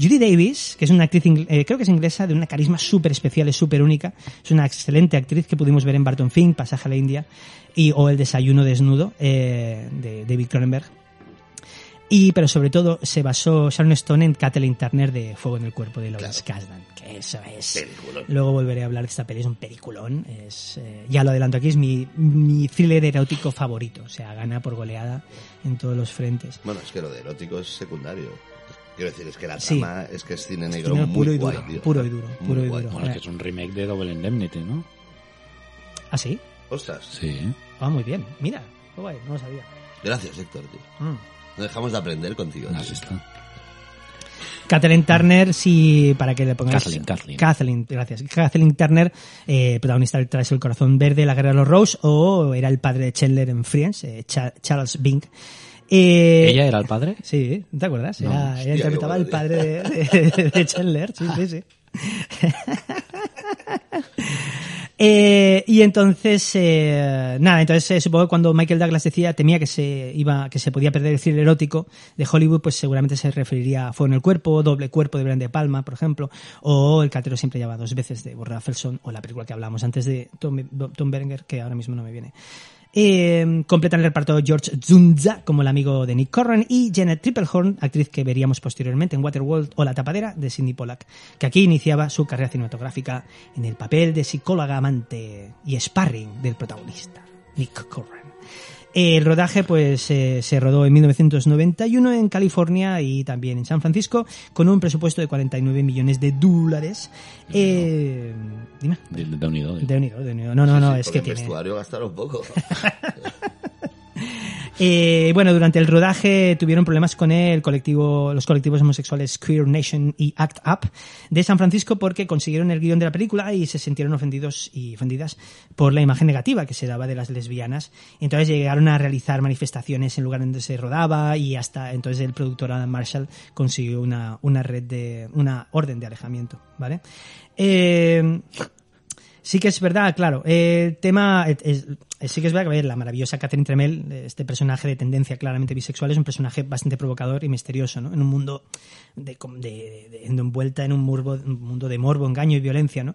Judy Davis, que es una actriz, eh, creo que es inglesa, de una carisma súper especial es súper única, es una excelente actriz que pudimos ver en Barton Fink, Pasaje a la India, y, o El Desayuno Desnudo, eh, de David Cronenberg. Y, pero sobre todo se basó Sharon Stone en Kathleen Turner de Fuego en el Cuerpo de Lawrence Kasdan, que eso es. Peliculón. Luego volveré a hablar de esta peli, es un peliculón. Es, eh, ya lo adelanto aquí, es mi, mi thriller erótico favorito. O sea, gana por goleada en todos los frentes. Bueno, es que lo de erótico es secundario. Quiero decir, es que la trama es que es cine negro, muy puro, y duro, puro y duro, puro y duro, Bueno, es que es un remake de Double Indemnity, ¿no? ¿Ah, sí? Ostras. Sí. Ah, muy bien. Mira, guay, no lo sabía. Gracias, Héctor, tío. Mm dejamos de aprender contigo. así está. Kathleen Turner, mm. sí, para que le pongas Kathleen, gracias. Kathleen Turner, eh, protagonista del Traes el Corazón Verde, La Guerra de los Rose, o era el padre de Chandler en Friends, eh, Charles Bing eh, ¿Ella era el padre? Sí, ¿te acuerdas? ella interpretaba el padre de, Chandler, sí, sí, sí. Eh, y entonces, eh, nada, entonces eh, supongo que cuando Michael Douglas decía temía que se iba, que se podía perder el erótico de Hollywood, pues seguramente se referiría a Fuego en el Cuerpo, Doble Cuerpo de Brian Palma, por ejemplo, o El Catero siempre lleva dos veces de Borra Felson, o la película que hablamos antes de Tom, Tom Berenger, que ahora mismo no me viene. Em, completan el reparto George Zunza como el amigo de Nick Corran y Janet Triplehorn, actriz que veríamos posteriormente en Waterworld o La tapadera de Sidney Pollack, que aquí iniciaba su carrera cinematográfica en el papel de psicóloga amante y sparring del protagonista, Nick Corran. El rodaje pues eh, se rodó en 1991 en California y también en San Francisco con un presupuesto de 49 millones de dólares. Eh, dime. De, unido, de, De No, no, no, es que tiene. vestuario gastaron poco. Eh, bueno, durante el rodaje tuvieron problemas con el colectivo, los colectivos homosexuales Queer Nation y Act Up de San Francisco porque consiguieron el guión de la película y se sintieron ofendidos y ofendidas por la imagen negativa que se daba de las lesbianas. Entonces llegaron a realizar manifestaciones en lugar donde se rodaba y hasta entonces el productor Adam Marshall consiguió una, red de, una orden de alejamiento, ¿vale? Eh, Sí que es verdad, claro. El eh, tema. Eh, es, eh, sí que es verdad que la maravillosa Catherine Tremel, este personaje de tendencia claramente bisexual, es un personaje bastante provocador y misterioso, ¿no? En un mundo de, de, envuelta en un, un mundo de morbo, engaño y violencia, ¿no?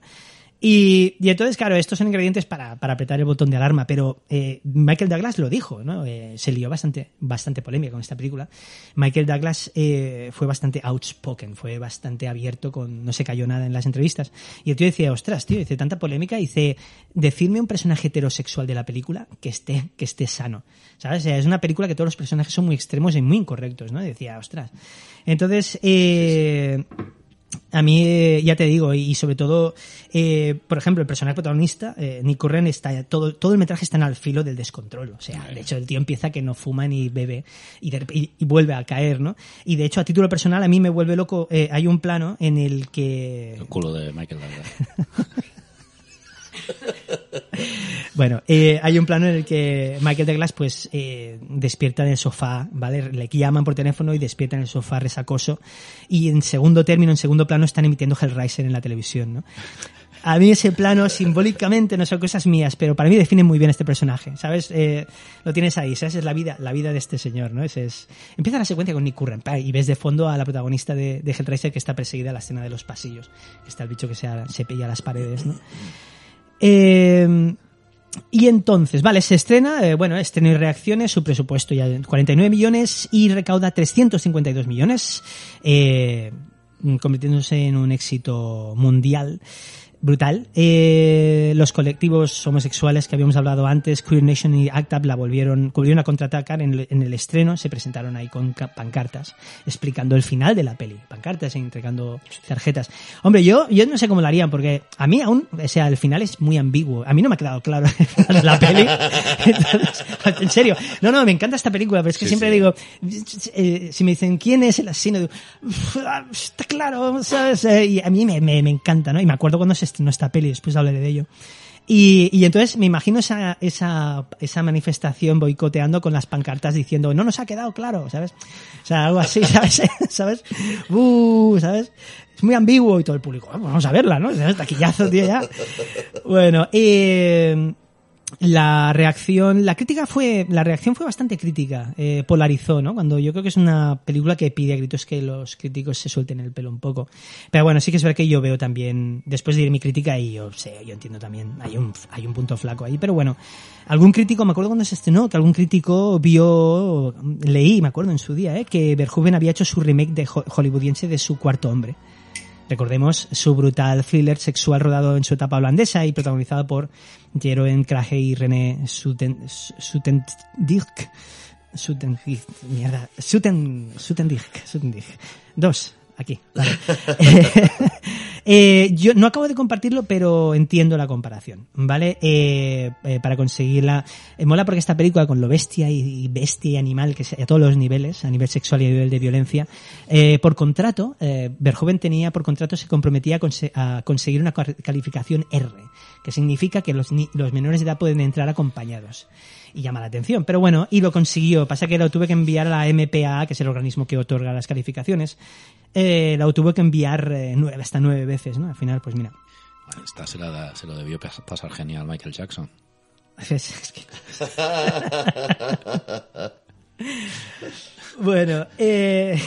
Y, entonces, claro, estos son ingredientes para, para apretar el botón de alarma, pero eh, Michael Douglas lo dijo, ¿no? Eh, se lió bastante, bastante polémica con esta película. Michael Douglas eh, fue bastante outspoken, fue bastante abierto, con no se cayó nada en las entrevistas. Y el tío decía, ostras, tío, dice tanta polémica, dice, decirme un personaje heterosexual de la película que esté, que esté sano. ¿Sabes? O sea, es una película que todos los personajes son muy extremos y muy incorrectos, ¿no? decía, ostras. Entonces, a mí, eh, ya te digo, y, sobre todo, eh, por ejemplo, el personaje protagonista, eh, Nick Curran, está, todo, todo el metraje está en el filo del descontrol. O sea, de hecho, el tío empieza que no fuma ni bebe y, vuelve a caer, ¿no? Y de hecho, a título personal, a mí me vuelve loco. Eh, hay un plano en el que. El culo de Michael bueno, eh, hay un plano en el que Michael Douglas pues eh, despierta en el sofá, ¿vale? Le llaman por teléfono y despierta en el sofá resacoso y en segundo término, en segundo plano están emitiendo Hellraiser en la televisión, ¿no? a mí ese plano simbólicamente no son cosas mías, pero para mí define muy bien este personaje, ¿sabes? Eh, lo tienes ahí, ¿sabes? Es la vida, la vida de este señor, ¿no? Ese es... Empieza la secuencia con Nick Curran y ves de fondo a la protagonista de, de Hellraiser que está perseguida a la escena de los pasillos, está el bicho que se, se pilla a las paredes, ¿no? Em, y entonces, vale, se estrena, eh, bueno, estreno y reacciones, su presupuesto ya de 49 millones y recauda 352 millones, eh, convirtiéndose en un éxito mundial brutal. Eh, los colectivos homosexuales que habíamos hablado antes, Queer Nation y ACT UP, la volvieron, cubrieron a contraatacar en, en, el estreno. Se presentaron ahí con pancartas explicando el final de la peli. Pancartas e entregando tarjetas. Hombre, yo, yo no sé cómo lo harían porque a mí aún, o sea, el final es muy ambiguo. A mí no me ha quedado claro el final de la peli. en serio. No, no, me encanta esta película, pero es que siempre digo, eh, si me dicen quién es el asesino, digo, ah, está claro, ¿sabes? Eh, y a mí me, me, me encanta, ¿no? Y me acuerdo cuando se no esta peli, después hablaré de ello. Y, y, entonces me imagino esa, esa, esa manifestación boicoteando con las pancartas diciendo, no nos ha quedado claro, ¿sabes? O sea, algo así, ¿sabes? ¿Sabes? Uh, ¿Sabes? Es muy ambiguo y todo el público, ah, pues vamos a verla, ¿no? Taquillazo, tío, ya. Bueno, eh, la reacción, la crítica fue, la reacción fue bastante crítica, eh, polarizó, ¿no? Cuando yo creo que es una película que pide a gritos que los críticos se suelten el pelo un poco. Pero bueno, sí que es verdad que yo veo también, después de ir mi crítica, y yo sé, yo entiendo también, hay un, hay un punto flaco ahí, pero bueno, algún crítico, me acuerdo cuando se estrenó, que algún crítico vio, leí, me acuerdo en su día, eh, que Verjuven había hecho su remake de hollywoodiense de su cuarto hombre. Recordemos su brutal thriller sexual rodado en su etapa holandesa y protagonizado por Jeroen Krahe y René Sutendijk. Sutendijk, mierda. Sutendijk, Sutendijk. Dos, aquí. Eh, yo no acabo de compartirlo, pero entiendo la comparación, ¿vale? Eh, eh, para conseguirla. mola porque esta película con lo bestia y, bestia y animal, que sea a todos los niveles, a nivel sexual y a nivel de violencia, por contrato, Joven tenía, por contrato, se comprometía a, conseguir una calificación R, que significa que los, los menores de edad pueden entrar acompañados y llama la atención. Pero bueno, y lo consiguió. Pasa que lo tuve que enviar a la MPA, que es el organismo que otorga las calificaciones. Eh, la lo tuve que enviar eh, hasta nueve veces, ¿no? Al final, pues mira. Esta se, se lo debió pasar genial Michael Jackson. bueno, eh,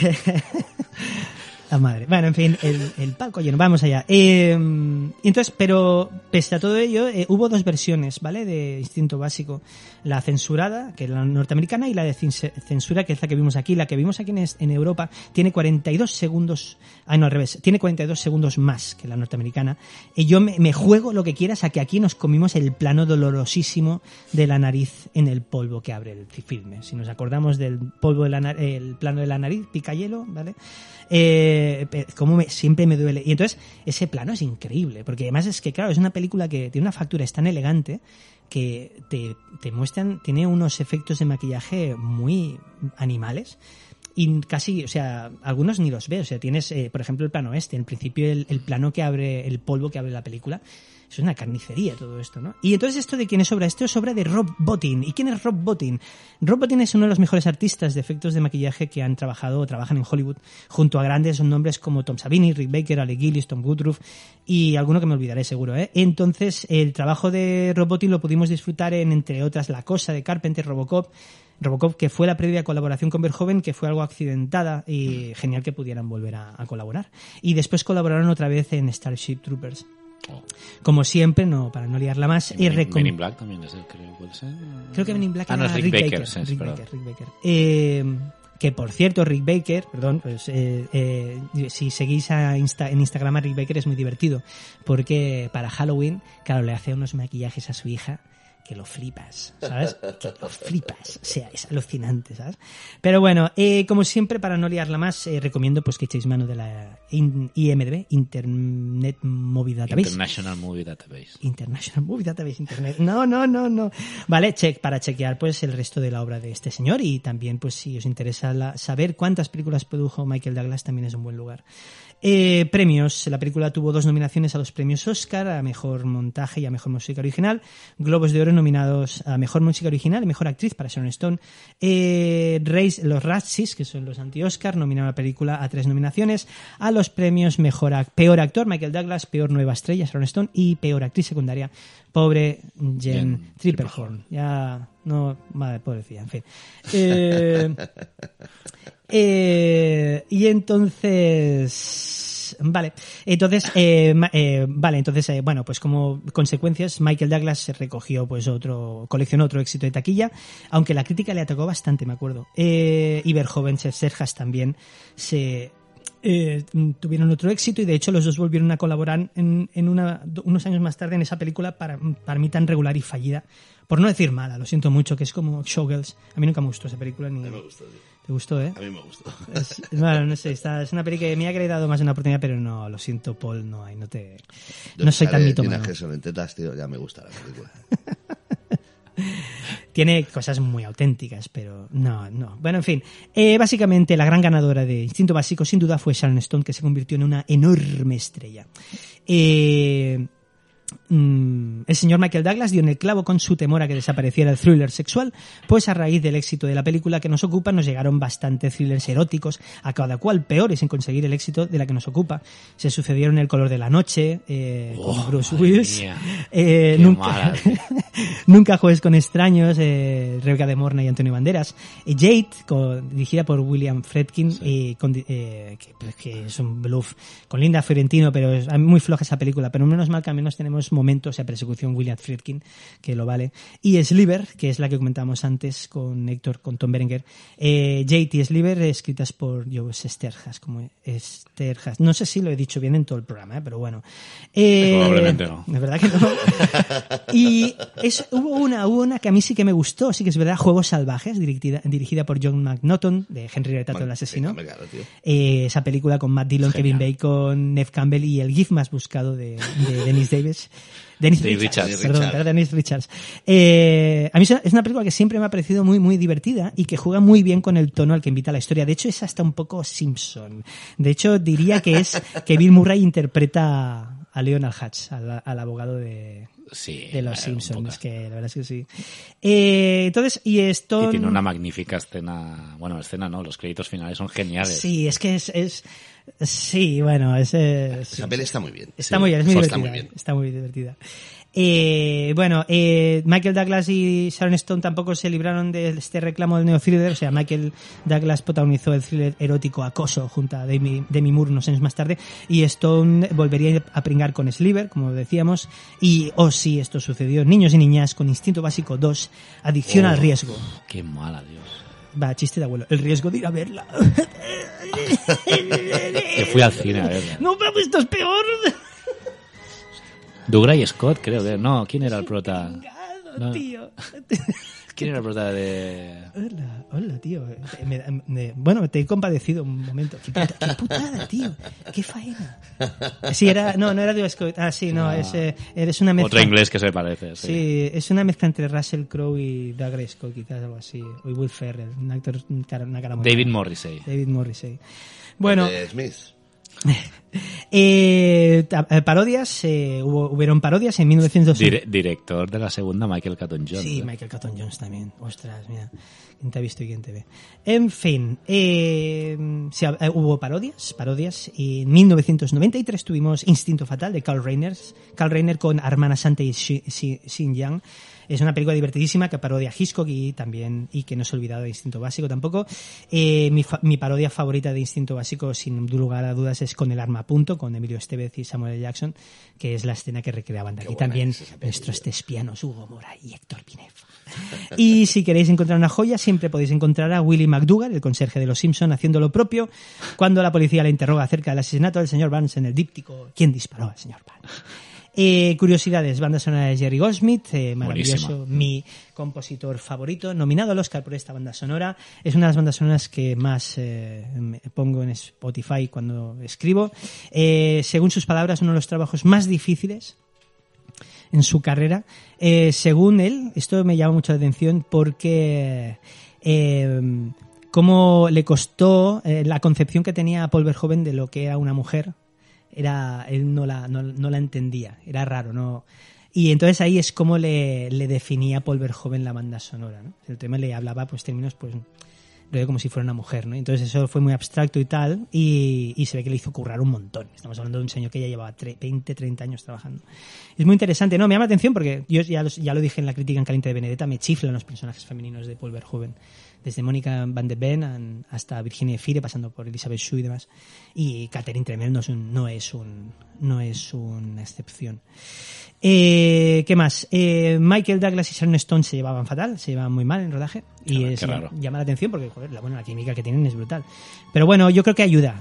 La madre. Bueno, en fin, el, palco lleno. Vamos allá. Em, entonces, pero pese a todo ello, hubo dos versiones, ¿vale? De Instinto Básico la censurada, que es la norteamericana, y la de censura, que es la que vimos aquí. La que vimos aquí en, Europa tiene 42 segundos, ah, no, al revés, tiene 42 segundos más que la norteamericana. Y yo me, juego lo que quieras a que aquí nos comimos el plano dolorosísimo de la nariz en el polvo que abre el filme. Si nos acordamos del polvo de la, plano de la nariz, pica hielo, ¿vale? Eh, como siempre me duele. Y entonces ese plano es increíble, porque además es que, claro, es una película que tiene una factura es tan elegante que te, muestran, tiene unos efectos de maquillaje muy animales y casi, o sea, algunos ni los veo O sea, tienes, eh, por ejemplo, el plano este, en principio el, plano que abre, el polvo que abre la película, es una carnicería todo esto, ¿no? Y entonces esto de quién es obra, esto es obra de Rob Bottin. ¿Y quién es Rob Bottin? Rob Bottin es uno de los mejores artistas de efectos de maquillaje que han trabajado o trabajan en Hollywood junto a grandes nombres como Tom Savini, Rick Baker, Alec Gillis, Tom Woodruff y alguno que me olvidaré seguro, ¿eh? Entonces el trabajo de Rob Bottin lo pudimos disfrutar en, entre otras, La Cosa de Carpenter, Robocop, Robocop, que fue la previa colaboración con Verhoeven, que fue algo accidentada y genial que pudieran volver a, colaborar. Y después colaboraron otra vez en Starship Troopers. Como siempre, no para no liarla más. Y, Black también es el creo, puede Creo que Men in Black ah, es Rick, Rick, Baker, Rick Baker. Eh, que por cierto, Rick Baker, perdón, pues, eh, eh, si seguís a Insta, en Instagram a Rick Baker es muy divertido, porque para Halloween, claro, le hace unos maquillajes a su hija que lo flipas, ¿sabes? Que lo flipas, o sea, es alucinante, ¿sabes? Pero bueno, eh, como siempre, para no liarla más, eh, recomiendo pues que echéis mano de la IMDB, Internet Movie Database. International Movie Database. International Movie Database, Internet. No, no, no, no. Vale, check, para chequear pues el resto de la obra de este señor y también pues si os interesa saber cuántas películas produjo Michael Douglas, también es un buen lugar. Eh, premios. La película tuvo dos nominaciones a los premios Oscar, a Mejor Montaje y a Mejor Música Original. Globos de Oro nominados a Mejor Música Original y Mejor Actriz para Sharon Stone. Eh, los Razzies, que son los anti-Oscar, nominaron la película a tres nominaciones. A los premios Mejor Peor Actor, Michael Douglas, Peor Nueva Estrella, Sharon Stone y Peor Actriz Secundaria, pobre Jen, Triplehorn. Ya, no, madre, pobrecilla, en fin. Eh, Eh, y entonces. Vale, entonces, eh, eh vale, entonces, eh, bueno, pues como consecuencias, Michael Douglas se recogió, pues otro, coleccionó otro éxito de taquilla, aunque la crítica le atacó bastante, me acuerdo. Eh, Joven Serjas también se eh, tuvieron otro éxito y de hecho los dos volvieron a colaborar en, una, unos años más tarde en esa película para mí tan regular y fallida por no decir mala, lo siento mucho, que es como Showgirls. A mí nunca me gustó esa película. Ni... A mí me gustó, ¿Te gustó, eh? A mí me gustó. Es, bueno, no sé, es una película que me ha dado más una oportunidad, pero no, lo siento, Paul, no hay, no te... Yo no soy tan mitomano. en tetas, tío, ya me gusta la película. Tiene cosas muy auténticas, pero no, no. Bueno, en fin. Eh, básicamente, la gran ganadora de Instinto Básico, sin duda, fue Sharon Stone, que se convirtió en una enorme estrella. Eh, Mm, el señor Michael Douglas dio en el clavo con su temor a que desapareciera el thriller sexual, pues a raíz del éxito de la película que nos ocupa nos llegaron bastantes thrillers eróticos, a cada cual peores en conseguir el éxito de la que nos ocupa. Se sucedieron El color de la noche, eh, con oh, Bruce Willis, eh, nunca, nunca juegues con extraños, eh, Rebecca de Morna y Antonio Banderas, Jade, dirigida por William Fredkin, eh, pues, que, es un bluff, con Linda Fiorentino, pero es muy floja esa película, pero menos mal que al menos tenemos momento, o sea, Persecución William Friedkin, que lo vale, y Sliver, que es la que comentábamos antes con Héctor, con Tom Berenger, eh, JT Sliver, escritas por Joe Esterjas, como No sé si lo he dicho bien en todo el programa, ¿eh? pero bueno. Eh, Probablemente no. Es verdad que no. y hubo, una, una que a mí sí que me gustó, sí que es verdad, Juegos Salvajes, dirigida, por John McNaughton, de Henry Retato, el asesino. Eh, esa película con Matt Dillon, Kevin Bacon, Neve Campbell y el GIF más buscado de, de Dennis Davis. Dennis Richards, perdón, Richards. Eh, a mí es una película que siempre me ha parecido muy, muy divertida y que juega muy bien con el tono al que invita la historia. De hecho, es hasta un poco Simpson. De hecho, diría que es que Bill Murray interpreta a Leonard Hatch, al, abogado de, los eh, Simpsons, que la verdad es que sí. Eh, entonces, y esto... tiene una magnífica escena, bueno, escena no, los créditos finales son geniales. Sí, es que es Sí, bueno, ese... Esa peli está muy bien. Está muy bien, es muy divertida. Está muy bien. Está muy divertida. Eh, bueno, eh, Michael Douglas y Sharon Stone tampoco se libraron de este reclamo del Neo-Thriller, O sea, Michael Douglas protagonizó el thriller erótico Acoso junto a Demi, Demi Moore unos años más tarde. Y Stone volvería a pringar con Sliver, como decíamos. Y, oh sí, esto sucedió. Niños y niñas con Instinto Básico 2, Adicción al oh, Riesgo. Qué mala, Dios. Va, chiste de abuelo. El riesgo de ir a verla. fui al cine a ver. No, pero esto es peor. Dougray Scott, creo que. No, ¿quién era el prota? No. tío. ¿Quién era el prota de.? Hola, hola, tío. Eh, eh, me, bueno, te he compadecido un momento. Qué, putada, tío. Qué faena. Sí, era. No, no era Dougray Scott. Ah, sí, no. Es, eh, una mezcla. Otro inglés que se parece. Sí. es una mezcla entre Russell Crowe y Dougray Scott, quizás algo así. O Will Ferrell, un actor, una cara muy. David Morrissey. David Morrissey. Bueno. Smith. Eh, eh, parodias, eh, hubo, hubieron parodias en 1900 director de la segunda, Michael Caton Jones. Sí, Michael Caton Jones también. Ostras, mira, quién te ha visto y quién te ve. En fin, hubo parodias, parodias. y En 1993 tuvimos Instinto Fatal de Carl Reiner, Carl Reiner con Armana Sante y Xin Yang. Es una película divertidísima que parodia a Hitchcock y también, y que no se ha olvidado de Instinto Básico tampoco. Eh, mi, parodia favorita de Instinto Básico, sin lugar a dudas, es con el arma a punto, con Emilio Estevez y Samuel Jackson, que es la escena que recreaban de aquí también nuestros tespianos Hugo Mora y Héctor Pinef. y si queréis encontrar una joya, siempre podéis encontrar a Willy McDougall, el conserje de los Simpson, haciendo lo propio cuando la policía le interroga acerca del asesinato del señor Barnes en el díptico ¿Quién disparó al señor Barnes? Eh, curiosidades, banda sonora de Jerry Goldsmith, eh, maravilloso, mi compositor favorito, nominado al Oscar por esta banda sonora. Es una de las bandas sonoras que más eh, pongo en Spotify cuando escribo. según sus palabras, uno de los trabajos más difíciles en su carrera. según él, esto me llama mucho la atención porque cómo le costó la concepción que tenía Paul Verhoeven de lo que era una mujer era, él no la, entendía, era raro, no... Y entonces ahí es como le, le definía Paul joven la banda sonora, El tema le hablaba pues términos pues como si fuera una mujer, ¿no? Entonces eso fue muy abstracto y tal, y, y, se ve que le hizo currar un montón. Estamos hablando de un señor que ya llevaba 20, 30 años trabajando. Es muy interesante, no, me llama la atención porque yo ya, ya lo dije en la crítica en Caliente de Benedetta, me chiflan los personajes femeninos de Paul joven desde Mónica Van de Ven hasta Virginia Fire, pasando por Elizabeth Shue y demás. Y Catherine Tremel no es, un, no es, un, no es una excepción. Eh, ¿Qué más? Eh, Michael Douglas y Sharon Stone se llevaban fatal, se llevaban muy mal en rodaje y ah, es, llama la atención porque la, bueno, química que tienen es brutal. Pero bueno, yo creo que ayuda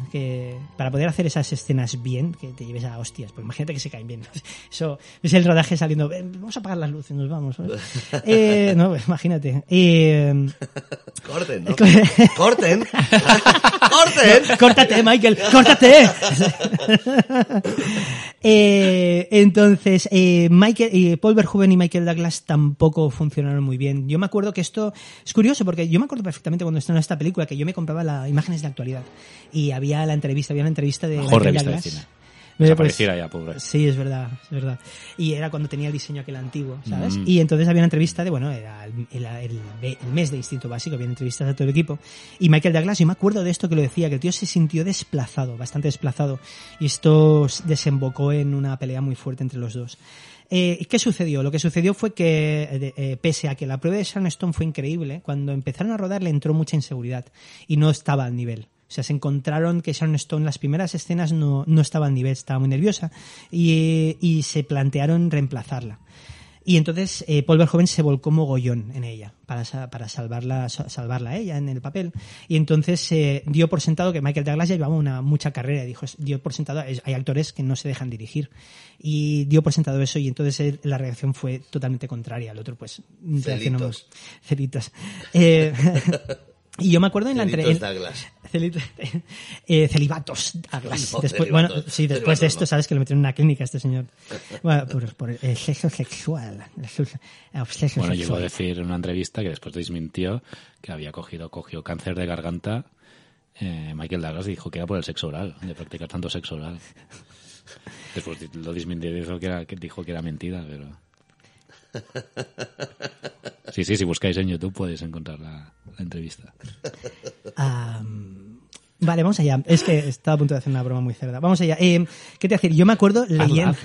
para poder hacer esas escenas bien, que te lleves a hostias, porque imagínate que se caen bien. Eso es el rodaje saliendo, eh, vamos a apagar las luces, nos vamos. no, eh, pues, imagínate. Eh, corten, ¿no? corten. corten. córtate, Michael, córtate. entonces, Paul Verhoeven y Michael Douglas tampoco funcionaron muy bien. Yo me acuerdo que esto curioso porque yo me acuerdo perfectamente cuando estrenó esta película que yo me compraba las imágenes de actualidad y había la entrevista, había una entrevista de... Mejor revista de ya, pobre. Sí, es verdad, es verdad. Y era cuando tenía el diseño aquel antiguo, ¿sabes? Mm. Y entonces había una entrevista de, bueno, era el, mes de Instinto Básico, había entrevistas a todo el equipo. Y Michael Douglas, yo me acuerdo de esto que lo decía, que el tío se sintió desplazado, bastante desplazado. Y esto desembocó en una pelea muy fuerte entre los dos. Eh, ¿Qué sucedió? Lo que sucedió fue que, eh, pese a que la prueba de Stone fue increíble, cuando empezaron a rodar le entró mucha inseguridad y no estaba al nivel. O sea, se encontraron que Sharon Stone, las primeras escenas no, estaba al nivel, estaba muy nerviosa y se plantearon reemplazarla. Y entonces eh, Paul Verhoeven se volcó mogollón en ella para, para salvarla, salvarla a ella en el papel. Y entonces eh, dio por sentado que Michael Douglas ya llevaba una mucha carrera. Dijo, dio por sentado, hay actores que no se dejan dirigir. Y dio por sentado eso y entonces la reacción fue totalmente contraria. el otro pues Celitos. Celitos. Eh, Y yo me acuerdo en la entrevista. Eh, celibatos bueno, sí, después de esto, sabes que lo metieron en una clínica este señor. Bueno, por, el sexo sexual. bueno, llegó a decir en una entrevista que después desmintió que había cogido, cogió cáncer de garganta. Eh, Michael Douglas dijo que era por el sexo oral, de practicar tanto sexo oral. Después lo desmintió, que dijo que era mentira, pero. Sí, sí, si buscáis en YouTube podéis encontrar la, entrevista. vale, vamos allá. Es que estaba a punto de hacer una broma muy cerda. Vamos allá. Em, ¿Qué te decir? Yo me acuerdo leyendo.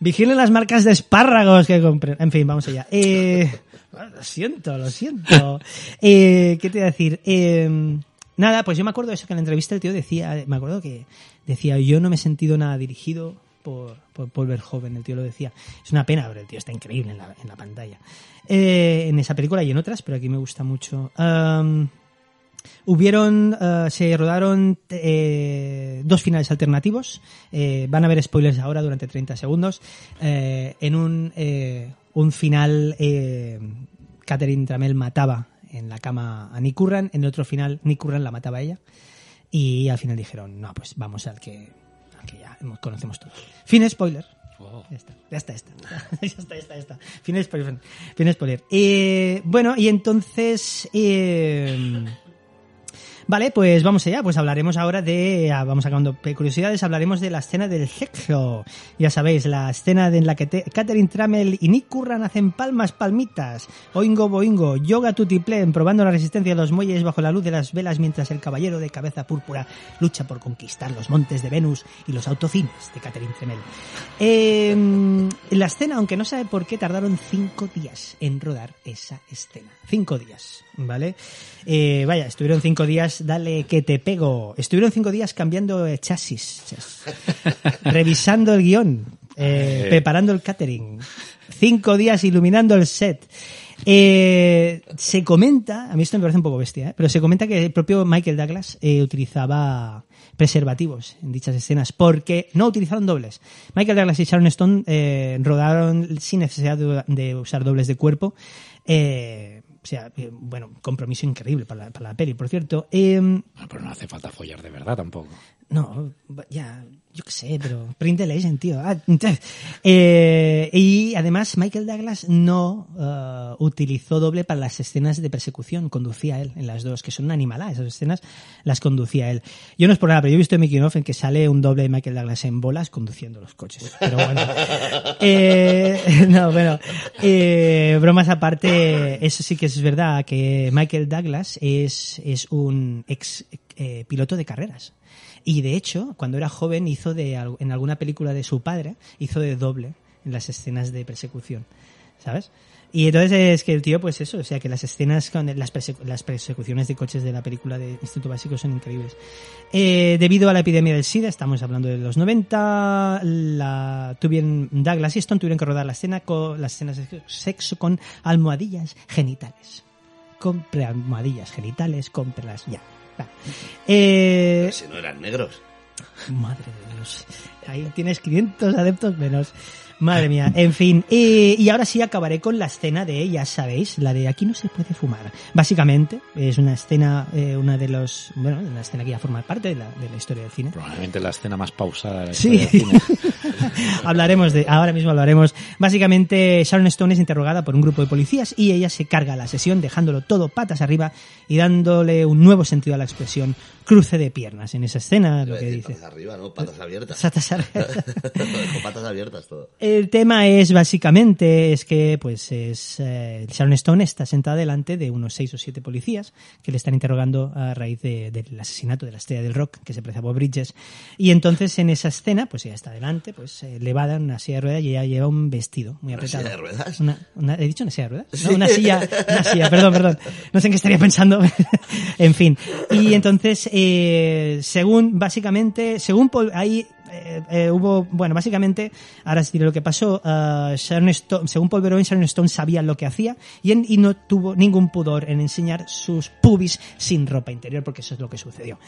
Vigilen las marcas de espárragos que compren. En fin, vamos allá. Eh, lo siento, lo siento. Eh, ¿Qué te iba a decir? Em, nada, pues yo me acuerdo de eso que en la entrevista el tío decía, me acuerdo que decía, yo no me he sentido nada dirigido, por, por, joven, Verhoeven, el tío lo decía. Es una pena, pero el tío está increíble en la, en la pantalla. Eh, en esa película y en otras, pero aquí me gusta mucho. Hubieron, eh, se rodaron eh, dos finales alternativos. van a haber spoilers ahora durante 30 segundos. en un, un final, Catherine Tramel mataba en la cama a Nick Curran. En el otro final, Nick Curran la mataba a ella. Y al final dijeron, no, pues vamos al que que ya conocemos todos. Fin spoiler. Ya está, ya está, ya está. ya está, ya Fin spoiler. Fin spoiler. Eh, bueno, y entonces. Eh, Vale, pues vamos allá, pues hablaremos ahora de, ah, vamos acabando curiosidades, hablaremos de la escena del sexo. Ya sabéis, la escena en la que Catherine Trammell y Nick Curran hacen palmas palmitas, oingo boingo, yoga tutiplen probando la resistencia de los muelles bajo la luz de las velas mientras el caballero de cabeza púrpura lucha por conquistar los montes de Venus y los autocines de Catherine Trammell. Em, la escena, aunque no sabe por qué, tardaron cinco días en rodar esa escena. Cinco días, ¿vale? Eh, vaya, estuvieron cinco días dale que te pego. Estuvieron cinco días cambiando chasis, revisando el guión, eh, eh. preparando el catering, cinco días iluminando el set. Eh, se comenta, a mí esto me parece un poco bestia, pero se comenta que el propio Michael Douglas utilizaba preservativos en dichas escenas porque no utilizaron dobles. Michael Douglas y Sharon Stone rodaron sin necesidad de, usar dobles de cuerpo. Eh, o sea, eh, bueno, compromiso increíble para la, para la peli, por cierto. Em, pero no hace falta follar de verdad tampoco. No, ya, yo qué sé, pero Print the Legend, tío. Ah, eh, y además Michael Douglas no eh, utilizó doble para las escenas de persecución, conducía él en las dos, que son una esas escenas las conducía él. Yo no es por nada, pero yo he visto en Mickey Off en que sale un doble de Michael Douglas en bolas conduciendo los coches. Pero bueno. eh, no, bueno. Eh, bromas aparte, eso sí que es verdad, que Michael Douglas es, es un ex eh, piloto de carreras y de hecho, cuando era joven, hizo de, en alguna película de su padre, hizo de doble en las escenas de persecución. ¿Sabes? Y entonces es que el tío, pues eso, o sea, que las escenas, con las, persecuciones de coches de la película de Instituto Básico son increíbles. Eh, debido a la epidemia del SIDA, estamos hablando de los 90, tuvieron, Douglas y Stone tuvieron que rodar la escena con, las escenas de sexo con almohadillas genitales. Compre almohadillas genitales, cómprelas ya. Eh... Pero si no eran negros. Madre de Dios. Ahí tienes 500 adeptos menos. Madre mía, en fin. Eh, y ahora sí acabaré con la escena de, ya sabéis, la de aquí no se puede fumar. Básicamente, es una escena, eh, una de los, bueno, una escena que ya forma parte de la, historia del cine. Probablemente la escena más pausada de la del cine. hablaremos de, ahora mismo hablaremos. Básicamente, Sharon Stone es interrogada por un grupo de policías y ella se carga la sesión dejándolo todo patas arriba y dándole un nuevo sentido a la expresión cruce de piernas en esa escena, lo que dice. Patas arriba, ¿no? Patas abiertas. Patas abiertas. Con patas abiertas todo. Eh, el tema es básicamente es que pues es eh, Sharon Stone está sentada delante de unos seis o siete policías que le están interrogando a raíz del asesinato de la estrella del rock que se parece Bridges y entonces en esa escena pues ella está delante pues elevada eh, en una silla de ruedas y ella lleva un vestido muy apretado. ¿Una silla de ruedas? ¿He dicho una silla de ruedas? No, una silla, una silla, perdón, perdón. No sé en qué estaría pensando. en fin. Y entonces eh, según básicamente según hay eh, eh, hubo, bueno, básicamente, ahora sí lo que pasó, eh, según Paul Verhoeven, Sharon Stone sabía lo que hacía y, y, no tuvo ningún pudor en enseñar sus pubis sin ropa interior, porque eso es lo que sucedió.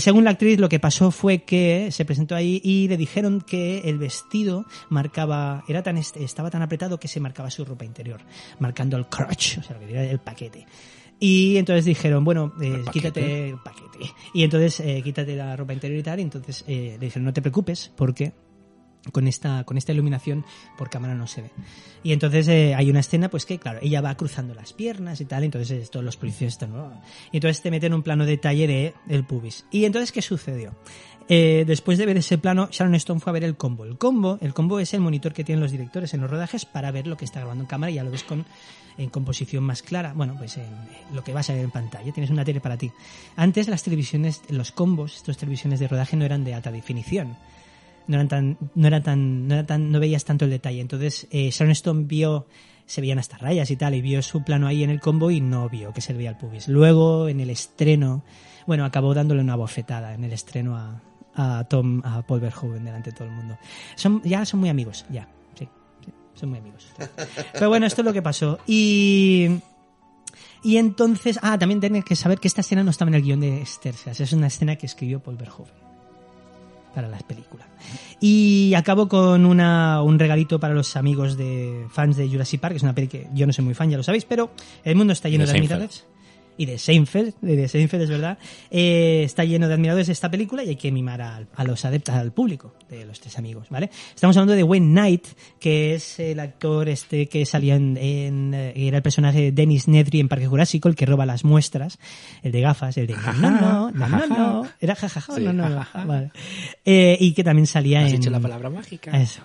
según la actriz, lo que pasó fue que se presentó ahí y le dijeron que el vestido marcaba, era tan, estaba tan apretado que se marcaba su ropa interior, marcando el crotch, o sea, el paquete. Y entonces dijeron, bueno, eh, quítate el paquete. Y entonces eh, quítate la ropa interior y tal. Y entonces eh, le dijeron, no te preocupes, porque con esta, con esta iluminación por cámara no se ve. Y entonces hay una escena, pues que, claro, ella va cruzando las piernas y tal, entonces todos los policías están... Y entonces te meten un plano detalle de el pubis. ¿Y entonces qué sucedió? Eh, después de ver ese plano, Sharon Stone fue a ver el combo. El combo, el combo es el monitor que tienen los directores en los rodajes para ver lo que está grabando en cámara y ya lo ves con en composición más clara. Bueno, pues eh, lo que vas a ver en pantalla. Tienes una tele para ti. Antes las televisiones, los combos, estas televisiones de rodaje no eran de alta definición. No eran tan, no era tan, no tan, no veías tanto el detalle. Entonces eh, Sharon Stone vio se veían hasta rayas y tal, y vio su plano ahí en el combo y no vio que servía el pubis. Luego, en el estreno, bueno, acabó dándole una bofetada en el estreno a, a Tom, a Paul Verhoeven delante de todo el mundo. Son, ya son muy amigos, ya, sí, son muy amigos. Pero bueno, esto es lo que pasó. Y... Y entonces, ah, también tenéis que saber que esta escena no estaba en el guión de Sterzas, es una escena que escribió Paul Verhoeven para la película. Y acabo con una, un regalito para los amigos de fans de Jurassic Park, que es una peli que yo no soy muy fan, ya lo sabéis, pero el mundo está lleno de, de y de Seinfeld, de Seinfeld es verdad, eh, está lleno de admiradores de esta película y hay que mimar a, los adeptos, al público de los tres amigos, ¿vale? Estamos hablando de Wayne Knight, que es el actor este que salía en, eh, era el personaje de Dennis Nedry en Parque Jurásico, el que roba las muestras, el de gafas, el de no, no, no, no, no, era jajaja, no, no, no. Eh, y que también salía en... la palabra mágica. Eso.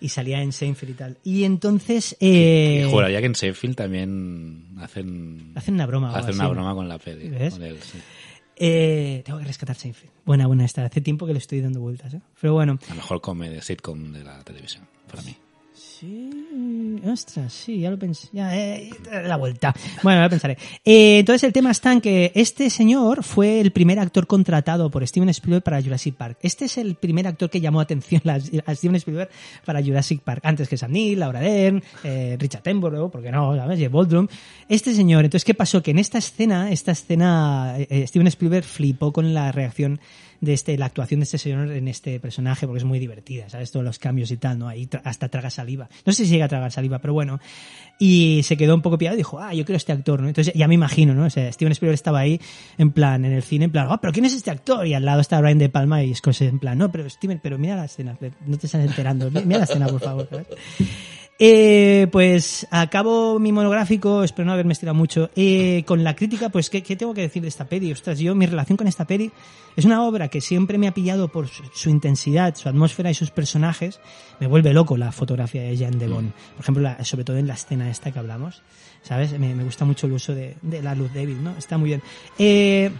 Y salía en Seinfeld y tal. Y entonces... Eh, Juraría que en Seinfeld también Hacen, hacen una broma. con la peli. Eh, tengo que rescatar Seinfeld. Buena, buena esta. Hace tiempo que le estoy dando vueltas. ¿eh? Pero bueno. La mejor comedia sitcom de la televisión, para mí. Sí, mm, ostras, sí, ya lo pensé. Ya, eh, eh, la vuelta. Bueno, ya pensaré. Eh, entonces, el tema está en que este señor fue el primer actor contratado por Steven Spielberg para Jurassic Park. Este es el primer actor que llamó atención a Steven Spielberg para Jurassic Park. Antes que Sam Neill, Laura Dern, Richard Attenborough, porque no, ¿sabes? y Baldrum. Este señor, entonces, ¿qué pasó? Que en esta escena, esta escena, Steven Spielberg flipó con la reacción de este, la actuación de este señor en este personaje, porque es muy divertida, ¿sabes? Todos los cambios y tal, ¿no? Ahí hasta traga saliva. No sé si llega a tragar saliva, pero bueno. Y se quedó un poco piado y dijo, ah, yo quiero este actor, ¿no? Entonces ya me imagino, ¿no? O sea, Steven Spielberg estaba ahí, en plan, en el cine, en plan, ah, pero ¿quién es este actor? Y al lado está Brian De Palma y Scorsese, en plan, no, pero Steven, pero mira la escena, no te estás enterando, mira la escena, por favor, ¿sabes? Eh, pues acabo mi monográfico, espero no haberme estirado mucho, eh, con la crítica, pues ¿qué, tengo que decir de esta peli? Ostras, yo mi relación con esta peli es una obra que siempre me ha pillado por su, intensidad, su atmósfera y sus personajes. Me vuelve loco la fotografía de Jean Devon, mm. por ejemplo, sobre todo en la escena esta que hablamos, ¿sabes? Me, gusta mucho el uso de, la luz débil, ¿no? Está muy bien. Eh,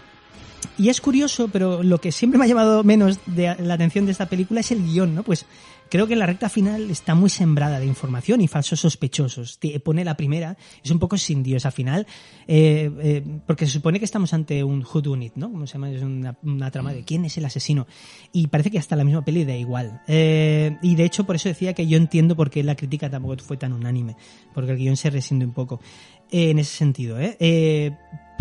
y es curioso, pero lo que siempre me ha llamado menos de la atención de esta película es el guión, ¿no? Pues Creo que la recta final está muy sembrada de información y falsos sospechosos. Te pone la primera, es un poco sin Dios al final, eh, eh, porque se supone que estamos ante un unit, ¿no? Como se llama, es una, trama de mm. quién es el asesino. Y parece que hasta la misma peli da igual. Eh, y de hecho, por eso decía que yo entiendo por qué la crítica tampoco fue tan unánime, porque el guión se resiente un poco en ese sentido, ¿eh? eh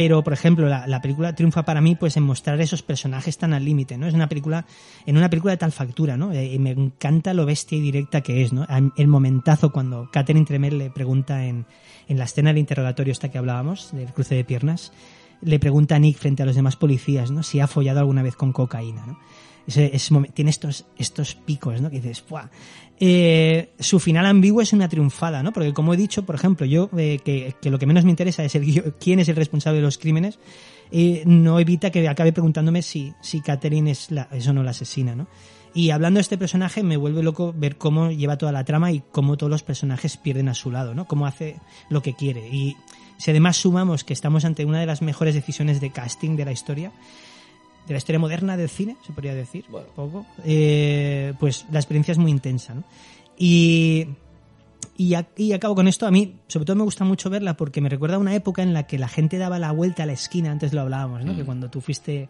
pero, por ejemplo, la, película triunfa para mí pues en mostrar esos personajes tan al límite, ¿no? Es una película, en una película de tal factura, ¿no? Eh, y me encanta lo bestia y directa que es, ¿no? El momentazo cuando Catherine Tremel le pregunta en, la escena del interrogatorio esta que hablábamos, del cruce de piernas, le pregunta a Nick frente a los demás policías, ¿no? Si ha follado alguna vez con cocaína, tiene estos, estos picos, ¿no? Que dices, ¡buah! Eh, su final ambiguo es una triunfada, ¿no? Porque como he dicho, por ejemplo, yo eh, que, lo que menos me interesa es quién es el responsable de los crímenes, eh, no evita que acabe preguntándome si, si Catherine es, la, es no la asesina, ¿no? Y hablando de este personaje, me vuelve loco ver cómo lleva toda la trama y cómo todos los personajes pierden a su lado, ¿no? Cómo hace lo que quiere. Y si además sumamos que estamos ante una de las mejores decisiones de casting de la historia, de la historia moderna del cine, se podría decir, poco, eh, pues la experiencia es muy intensa. ¿no? Y, acabo con esto, a mí sobre todo me gusta mucho verla porque me recuerda a una época en la que la gente daba la vuelta a la esquina, antes lo hablábamos, ¿no? Mm. que cuando tú fuiste...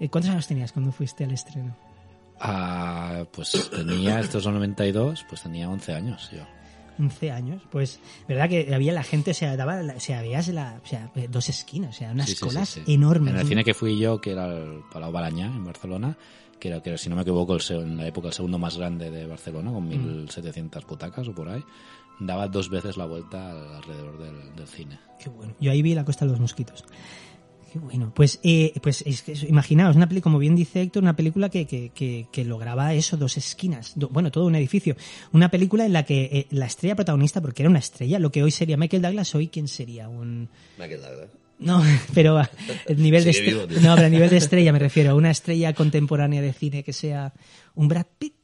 Eh, ¿Cuántos años tenías cuando fuiste al estreno? Ah, pues tenía, estos son 92, pues tenía 11 años yo. 11 años, pues, ¿verdad? Que había la gente, se daba, se había la, eh, dos esquinas, o sea, unas colas enormes. En el cine que fui yo, que era el Palau Balañá, en Barcelona, que era, que si no me equivoco, en la época el segundo más grande de Barcelona, con 1.700 mm. butacas o por ahí, daba dos veces la vuelta alrededor del, del cine. Qué bueno. Yo ahí vi la Costa de los Mosquitos. Qué bueno. Pues, eh, pues imaginaos, una como bien dice Héctor, una película que, que, que, lograba eso, dos esquinas, bueno, todo un edificio. Una película en la que eh, la estrella protagonista, porque era una estrella, lo que hoy sería Michael Douglas, hoy quién sería un... Michael Douglas. No, pero ah, el nivel de no, pero a nivel de estrella me refiero, a una estrella contemporánea de cine que sea un Brad Pitt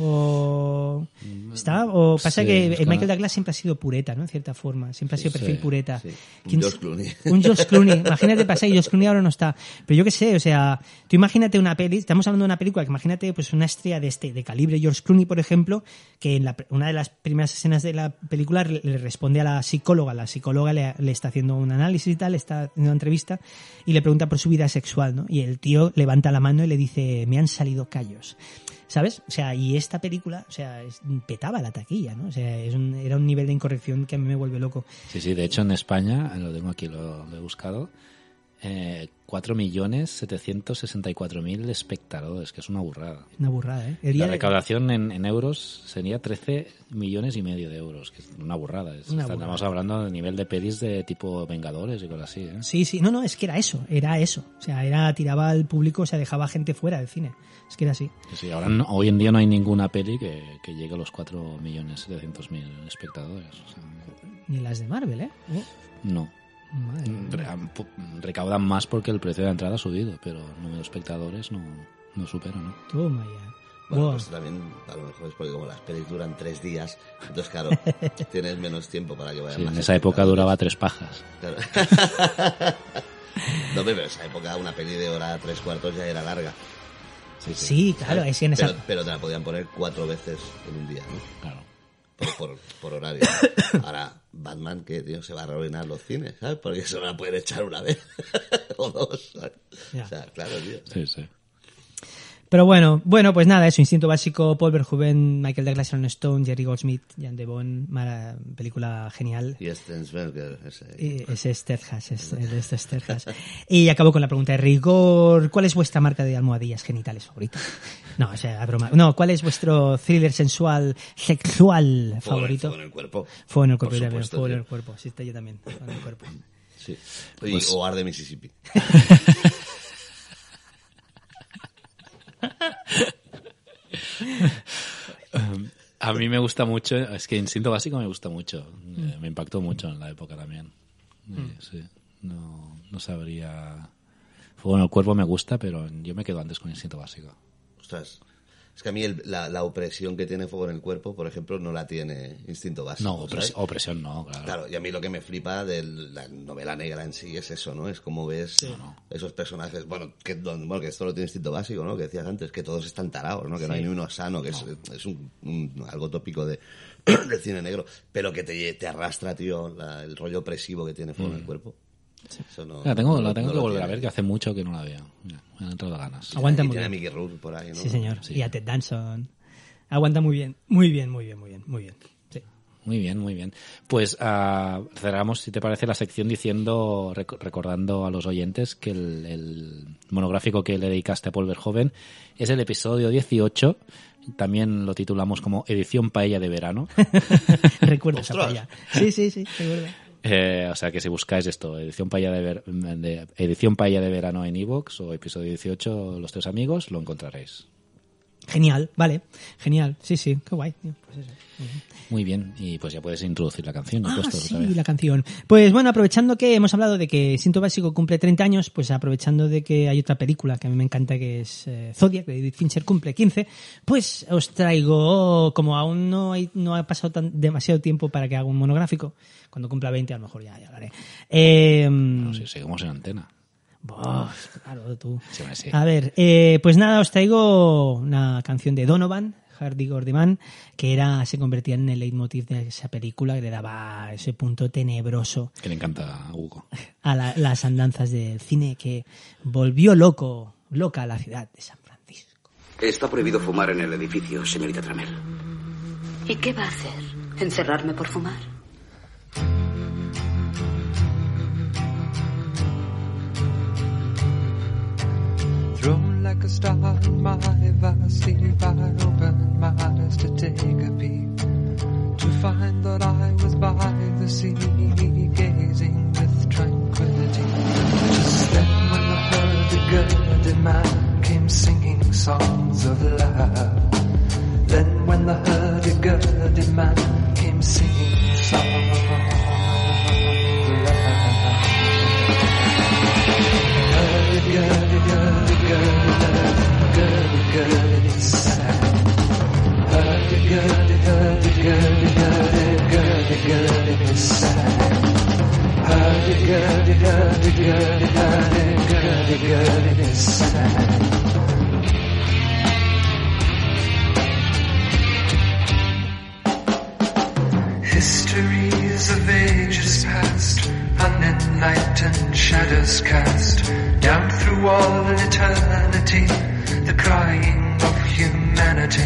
o, mm, está, o pasa que Michael Douglas siempre ha sido pureta, ¿no? En cierta forma, siempre ha sido perfil pureta. Un George Clooney. Un George Clooney. Imagínate, pasa y George Clooney ahora no está. Pero yo qué sé, o sea, tú imagínate una peli, estamos hablando de una película que imagínate pues una estrella de este, de calibre George Clooney, por ejemplo, que en una de las primeras escenas de la película le responde a la psicóloga, la psicóloga le, le está haciendo un análisis y tal, le está haciendo una entrevista y le pregunta por su vida sexual, ¿no? Y el tío levanta la mano y le dice, me han salido callos. ¿Sabes? O sea, y esta película, o sea, petaba la taquilla, ¿no? O sea, era un nivel de incorrección que a mí me vuelve loco. Sí, sí, de hecho en España, eh, lo tengo aquí, lo he buscado, eh, 4.764.000 espectadores, que es una burrada. Una burrada, ¿eh? la recaudación en, euros sería 13 millones y medio de euros, que es una burrada. estamos hablando de nivel de pelis de tipo Vengadores y cosas así, ¿eh? Sí, sí, no, no, es que era eso, era eso. O sea, era tiraba al público, o sea, dejaba gente fuera del cine. Es que era así. Sí, ahora hoy en día no hay ninguna peli que, llegue a los 4.700.000 espectadores. mil espectadores Ni las de Marvel, ¿Eh? No recaudan más porque el precio de entrada ha subido, pero el número de espectadores no, no supera, ¿no? Toma ya. Bueno, pues también a lo mejor es porque como las pelis duran tres días, entonces claro, tienes menos tiempo para que vayan sí, En esa época duraba tres pajas. no, pero en esa época una peli de hora tres cuartos ya era larga. Sí, claro, es en esa... Pero, te la podían poner cuatro veces en un día, ¿no? Claro. Por, por, por horario. Ahora, Batman que Dios, se va a arruinar los cines, ¿sabes? Porque se a poder echar una vez o dos. ¿sabes? O sea, claro, tío. Sí, sí. Pero bueno, bueno, pues nada, eso, Instinto Básico, Paul Verhoeven, Michael Douglas, Sharon Stone, Jerry Goldsmith, Jan Devon, mala película genial. Y Stensberger, ese. Y, es y acabo con la pregunta de rigor, ¿cuál es vuestra marca de almohadillas genitales favorita? No, o sea, broma. No, ¿cuál es vuestro thriller sensual, sexual favorito? fue en el cuerpo. fue en el cuerpo, fue en el cuerpo, sí, yo también, fuego el Mississippi. Em, a mí me gusta mucho, es que Instinto Básico me gusta mucho, eh, me impactó mucho en la época también. Eh, mm. no, sabría. Fuego en el cuerpo me gusta, pero yo me quedo antes con Instinto Básico. Ostras. Es que a mí la, opresión que tiene fuego en el cuerpo, por ejemplo, no la tiene instinto básico. No, opresión no, claro. Claro, y a mí lo que me flipa de la novela negra en sí es eso, ¿no? Es como ves esos personajes, bueno que, bueno, que esto lo tiene instinto básico, ¿no? Que decías antes, que todos están tarados, ¿no? Que no hay ni uno sano, que es, un, algo tópico de, del cine negro, pero que te, arrastra, tío, el rollo opresivo que tiene fuego en el mm. cuerpo la tengo, tengo que volver a ver, que hace mucho que no la veo. me han entrado ganas. Aguanta muy bien. Mickey Rourke por ahí, Sí, señor. Y a Ted Danson. Aguanta muy bien, muy bien, muy bien, muy bien, muy bien. Muy bien, Pues ah, cerramos, si te parece, la sección diciendo, recordando a los oyentes que el, monográfico que le dedicaste a Paul Verhoeven es el episodio 18. También lo titulamos como Edición Paella de Verano. Recuerda esa paella. Sí, sí, sí, recuerda. Eh, o sea que si buscáis esto, edición paya de, edición paella de verano en Evox o episodio 18, los tres amigos, lo encontraréis. Genial, vale, genial, sí, sí, qué guay. Pues Muy bien, y pues ya puedes introducir la canción. Ah, sí, la canción. Pues bueno, aprovechando que hemos hablado de que Cinto Básico cumple 30 años, pues aprovechando de que hay otra película que a mí me encanta que es eh, Zodiac, de David Fincher, cumple 15, pues os traigo, como aún no, hay, no ha pasado tan, demasiado tiempo para que haga un monográfico, cuando cumpla 20 a lo mejor ya, ya hablaré. Eh, seguimos en antena. Vos, claro, tú. A ver, eh, pues nada, os traigo una canción de Donovan, Hardy Gordiman, que era se convertía en el leitmotiv de esa película que le daba ese punto tenebroso. Que le encanta a Hugo. A las andanzas del cine que volvió loco, loca a la ciudad de San Francisco. Está prohibido fumar en el edificio, señorita Tramel. ¿Y qué va a hacer? ¿Encerrarme por fumar? Thrown like a star, my if I opened I my eyes to take a peek. To find that I was by the sea, gazing with tranquility. Just then when the heard the man came singing songs of love. Then when the herded girded man came singing songs of love. Herded Histories of ages past, unenlightened shadows cast down through all eternity the crying of humanity.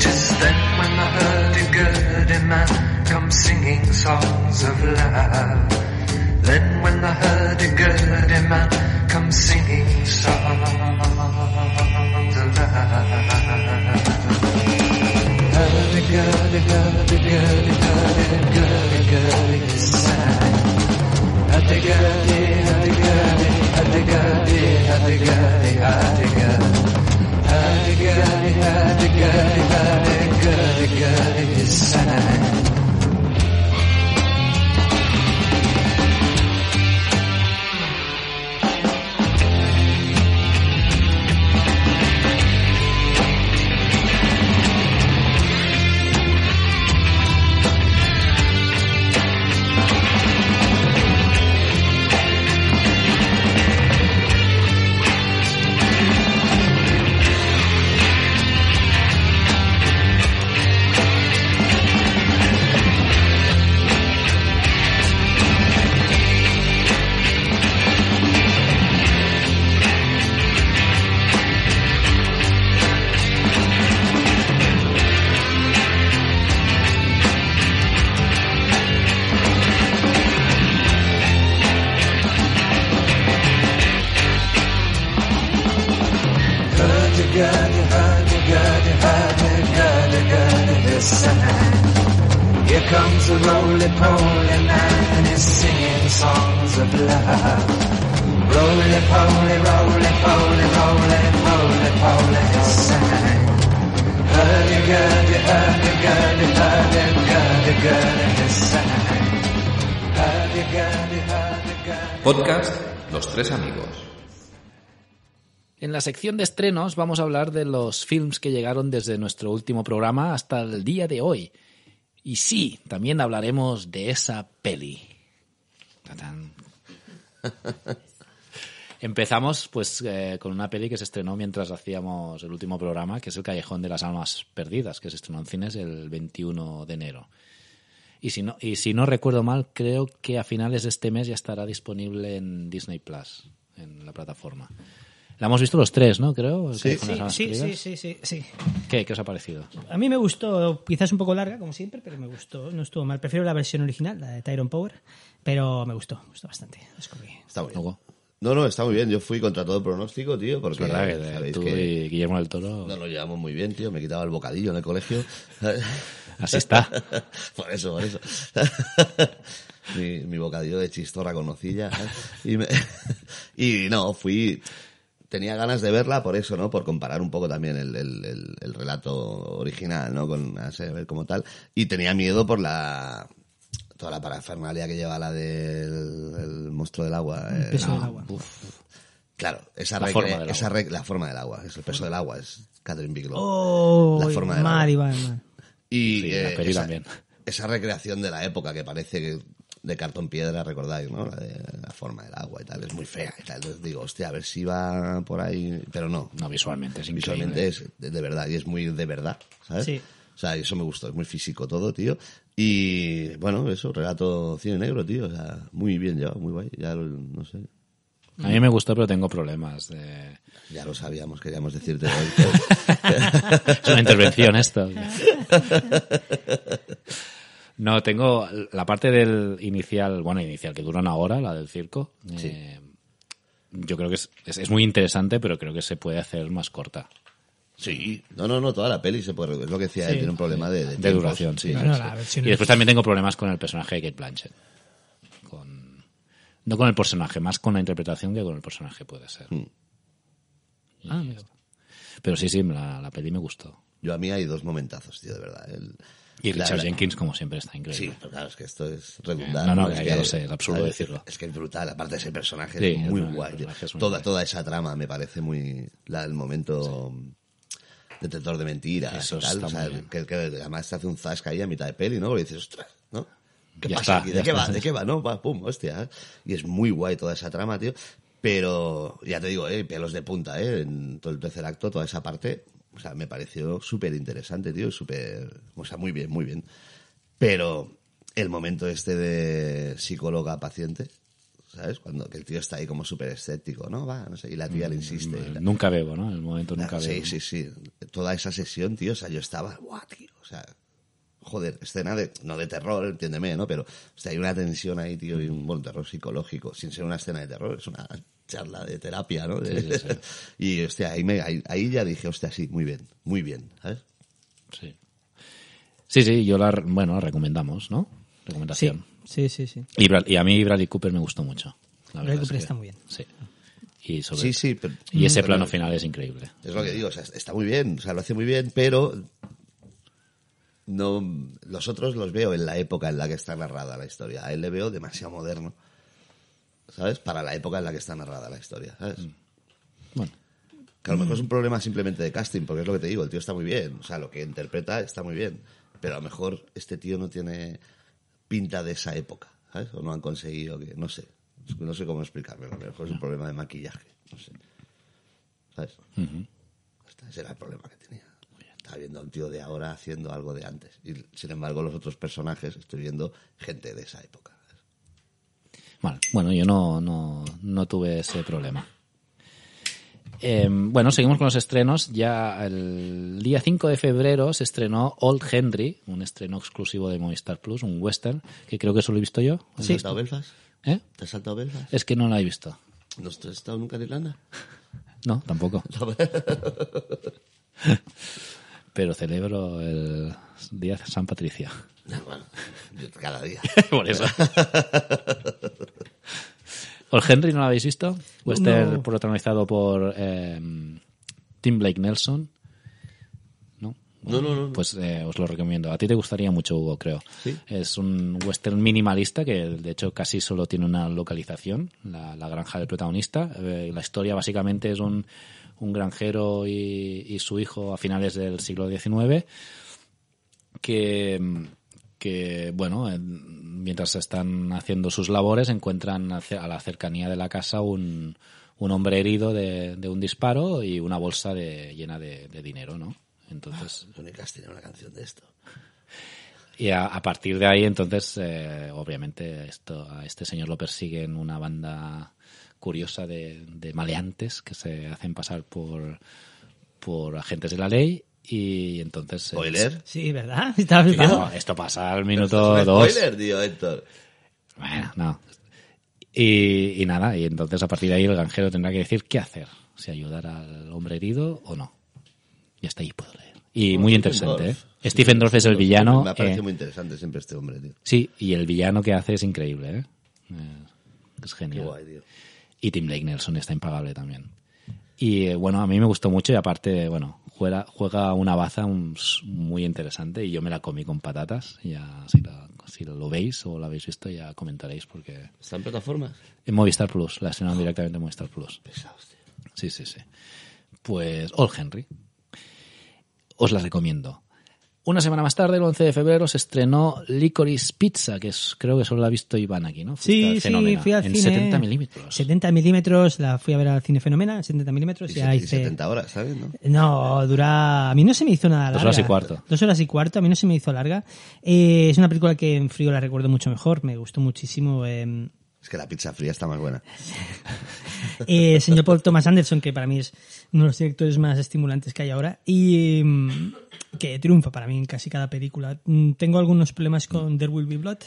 Tis then when the hurdy-gurdy man comes singing songs of love. Then when the hurdy-gurdy man comes singing songs of love. Hurdy-gurdy, hurdy-gurdy, hurdy-gurdy, gurdy inside. Hurdy-gurdy, hurdy-gurdy, hurdy-gurdy, hurdy-gurdy, hurdy-gurdy. I sección de estrenos vamos a hablar de los films que llegaron desde nuestro último programa hasta el día de hoy. Y sí, también hablaremos de esa peli. Empezamos pues eh, con una peli que se estrenó mientras hacíamos el último programa, que es El Callejón de las Almas Perdidas, que se estrenó en cines el 21 de enero. Y si no, y si no recuerdo mal, creo que a finales de este mes ya estará disponible en Disney Plus, en la plataforma. La hemos visto los tres, ¿no? Creo. Sí, sí, sí, sí, sí, ¿Qué, ¿Qué os ha parecido? A mí me gustó, quizás un poco larga, como siempre, pero me gustó. No estuvo mal. Prefiero la versión original, la de Tyron Power, pero me gustó, me gustó bastante. Está muy bien. No, no, está muy bien. Yo fui contra todo pronóstico, tío, porque es verdad que tú y Guillermo del Toro no lo llevamos muy bien, tío. Me quitaba el bocadillo en el colegio. Así está. por eso, por eso. mi, bocadillo de chistorra con ¿eh? y no, fui tenía ganas de verla por eso, ¿no? Por comparar un poco también el, relato original, ¿no? Con ver como tal. Y tenía miedo por la toda la parafernalia que lleva la del monstruo del agua. El eh, peso del agua. Claro, esa, la, esa la forma del agua, es el peso del agua, es Catherine Biglow la forma del mar, mar. Y eh, también. esa recreación de la época que parece que de cartón piedra, recordáis, ¿no? La, de, la, forma del agua y tal, es muy fea y tal. Entonces digo, hostia, a ver si va por ahí, pero no. No, visualmente es Visualmente es de, verdad y es muy de verdad, ¿sabes? Sí. O sea, eso me gustó, es muy físico todo, tío. Y bueno, eso, relato cine negro, tío, o sea, muy bien llevado, muy guay, ya sé. A mí me gustó, pero tengo problemas Ya lo sabíamos, queríamos decirte es una intervención esto. No, tengo la parte del inicial, bueno, inicial, que dura una hora, la del circo. Eh, yo creo que es, muy interesante, pero creo que se puede hacer más corta. Sí, no, no, no, toda la peli se puede. Es lo que decía tiene un problema de, duración. Sí, Y después también tengo problemas con el personaje de Kate Blanchett. Con, no con el personaje, más con la interpretación que con el personaje puede ser. Hmm. Ah, pero sí, sí, la, peli me gustó. Yo a mí hay dos momentazos, tío, de verdad. Y Richard Jenkins, como siempre, está increíble. Sí, pero claro, es que esto es eh, redundante. no, no, ya que, lo sé, es absurdo decirlo. Es que es brutal, aparte de ese personaje, es muy guay. toda, toda esa trama me parece muy. La, el momento. Detector de mentiras y tal. O sea, que, que, además te hace un zasca ahí a mitad de peli, ¿no? Y dices, ostras, ¿no? ¿Qué pasa ¿De qué va? ¿De qué va? ¿No? Va, pum, hostia. ¿eh? Y es muy guay toda esa trama, tío. Pero ya te digo, eh, pelos de punta, ¿eh? En todo el tercer acto, toda esa parte o sea, me pareció súper interesante, tío, súper... O sea, muy bien, muy bien. Pero el momento este de psicóloga paciente, ¿sabes? Cuando el tío está ahí como súper escéptico, ¿no? Va, no sé, y la tía le mm, insiste. Mm, nunca bebo, ¿no? el momento nunca bebo. Sí, sí, sí. Toda esa sesión, tío, o sea, yo estaba, guau, tío, o sea, joder, escena de, no de terror, entiéndeme, ¿no? Pero, o sea, hay una tensión ahí, tío, y un, buen terror psicológico, sin ser una escena de terror, es una charla de terapia, ¿no? y hostia, ahí, ya dije, hostia, sí, muy bien, muy bien, Sí. Sí, sí, yo la, bueno, recomendamos, ¿no? Recomendación. Sí, sí, sí. Y, a mí Bradley Cooper me gustó mucho. Bradley Cooper está muy bien. Sí. Y ese plano final es increíble. Es lo que digo, está muy bien, o sea, lo hace muy bien, pero no los otros los veo en la época en la que está narrada la historia. A él le veo demasiado moderno ¿sabes? Para la época en la que está narrada la historia, ¿sabes? Mm. Bueno. Que a lo mejor es un problema simplemente de casting, porque es lo que te digo, el tío está muy bien, o sea, lo que interpreta está muy bien, pero a lo mejor este tío no tiene pinta de esa época, ¿sabes? O no han conseguido que, no sé, no sé cómo explicarlo, a lo mejor es un problema de maquillaje, ¿sabes? Ese era el problema que tenía. Estaba viendo a un tío de ahora haciendo algo de antes, y sin embargo los otros personajes estoy viendo gente de esa época bueno, yo no, no, tuve ese problema. Eh, bueno, seguimos con los estrenos. Ya el día 5 de febrero se estrenó Old Henry, un estreno exclusivo de Movistar Plus, un western, que creo que solo he visto yo. ¿Te has saltado Belfast? ¿Eh? ¿Te has saltado Es que no la he visto. ¿No has estado nunca en Irlanda? No, tampoco. Pero celebro el Día de San Patricio. cada día. Por eso. ¿Ol Henry no lo habéis visto? Western protagonizado por em, Tim Blake Nelson. ¿No? no, no, Pues eh, os lo recomiendo. A ti te gustaría mucho, Hugo, creo. Es un western minimalista que, de hecho, casi solo tiene una localización, la, granja del protagonista. Eh, la historia básicamente es un, un granjero y, y, su hijo a finales del siglo XIX que em, que, bueno, mientras están haciendo sus labores, encuentran a la cercanía de la casa un, un hombre herido de, un disparo y una bolsa llena de, dinero, ¿no? Entonces. Ah, tiene una canción de esto. Y a, partir de ahí, entonces, eh, obviamente, esto, a este señor lo persiguen una banda curiosa de, de maleantes que se hacen pasar por, por agentes de la ley y entonces... ¿Spoiler? sí, ¿verdad? esto pasa al minuto es dos. ¿Spoiler, tío, Héctor? Bueno, no. Y, nada, y entonces a partir de ahí el granjero tendrá que decir qué hacer. Si ayudar al hombre herido o no. Y hasta ahí puedo leer. Y muy interesante, ¿eh? Stephen Dorff es el villano. Me ha parecido muy interesante siempre este hombre, tío. Sí, y el villano que hace es increíble, ¿eh? eh es genial. Y Tim Lake Nelson está impagable también. Y bueno, a mí me gustó mucho y aparte, bueno, juega, juega una baza muy interesante y yo me la comí con patatas. Ya, si, si lo veis o lo habéis visto, ya comentaréis porque... ¿Está en plataformas? En Movistar Plus, la estrenaron ah. directamente en Movistar Plus. Sí, sí, sí. Pues All Henry. Os la recomiendo. Una semana más tarde, el 11 de febrero, se estrenó Licorice Pizza, que creo que solo la ha visto Iván aquí, ¿no? sí, sí, fui al en 70 milímetros. 70 milímetros, la fui a ver al cine Fenomena, 70 milímetros. Y, ahí 70 horas, ¿sabes? No? no, dura... A mí no se me hizo nada larga. Dos horas y cuarto. Dos horas y cuarto, a mí no se me hizo larga. Eh, es una película que en frío la recuerdo mucho mejor, me gustó muchísimo. Em, es que la pizza fría está más buena. Eh, señor Paul Thomas Anderson, que para mí es uno de los directores más estimulantes que hay ahora y mm, que triunfa para mí en casi cada película. Mm, tengo algunos problemas con There Will Be Blood,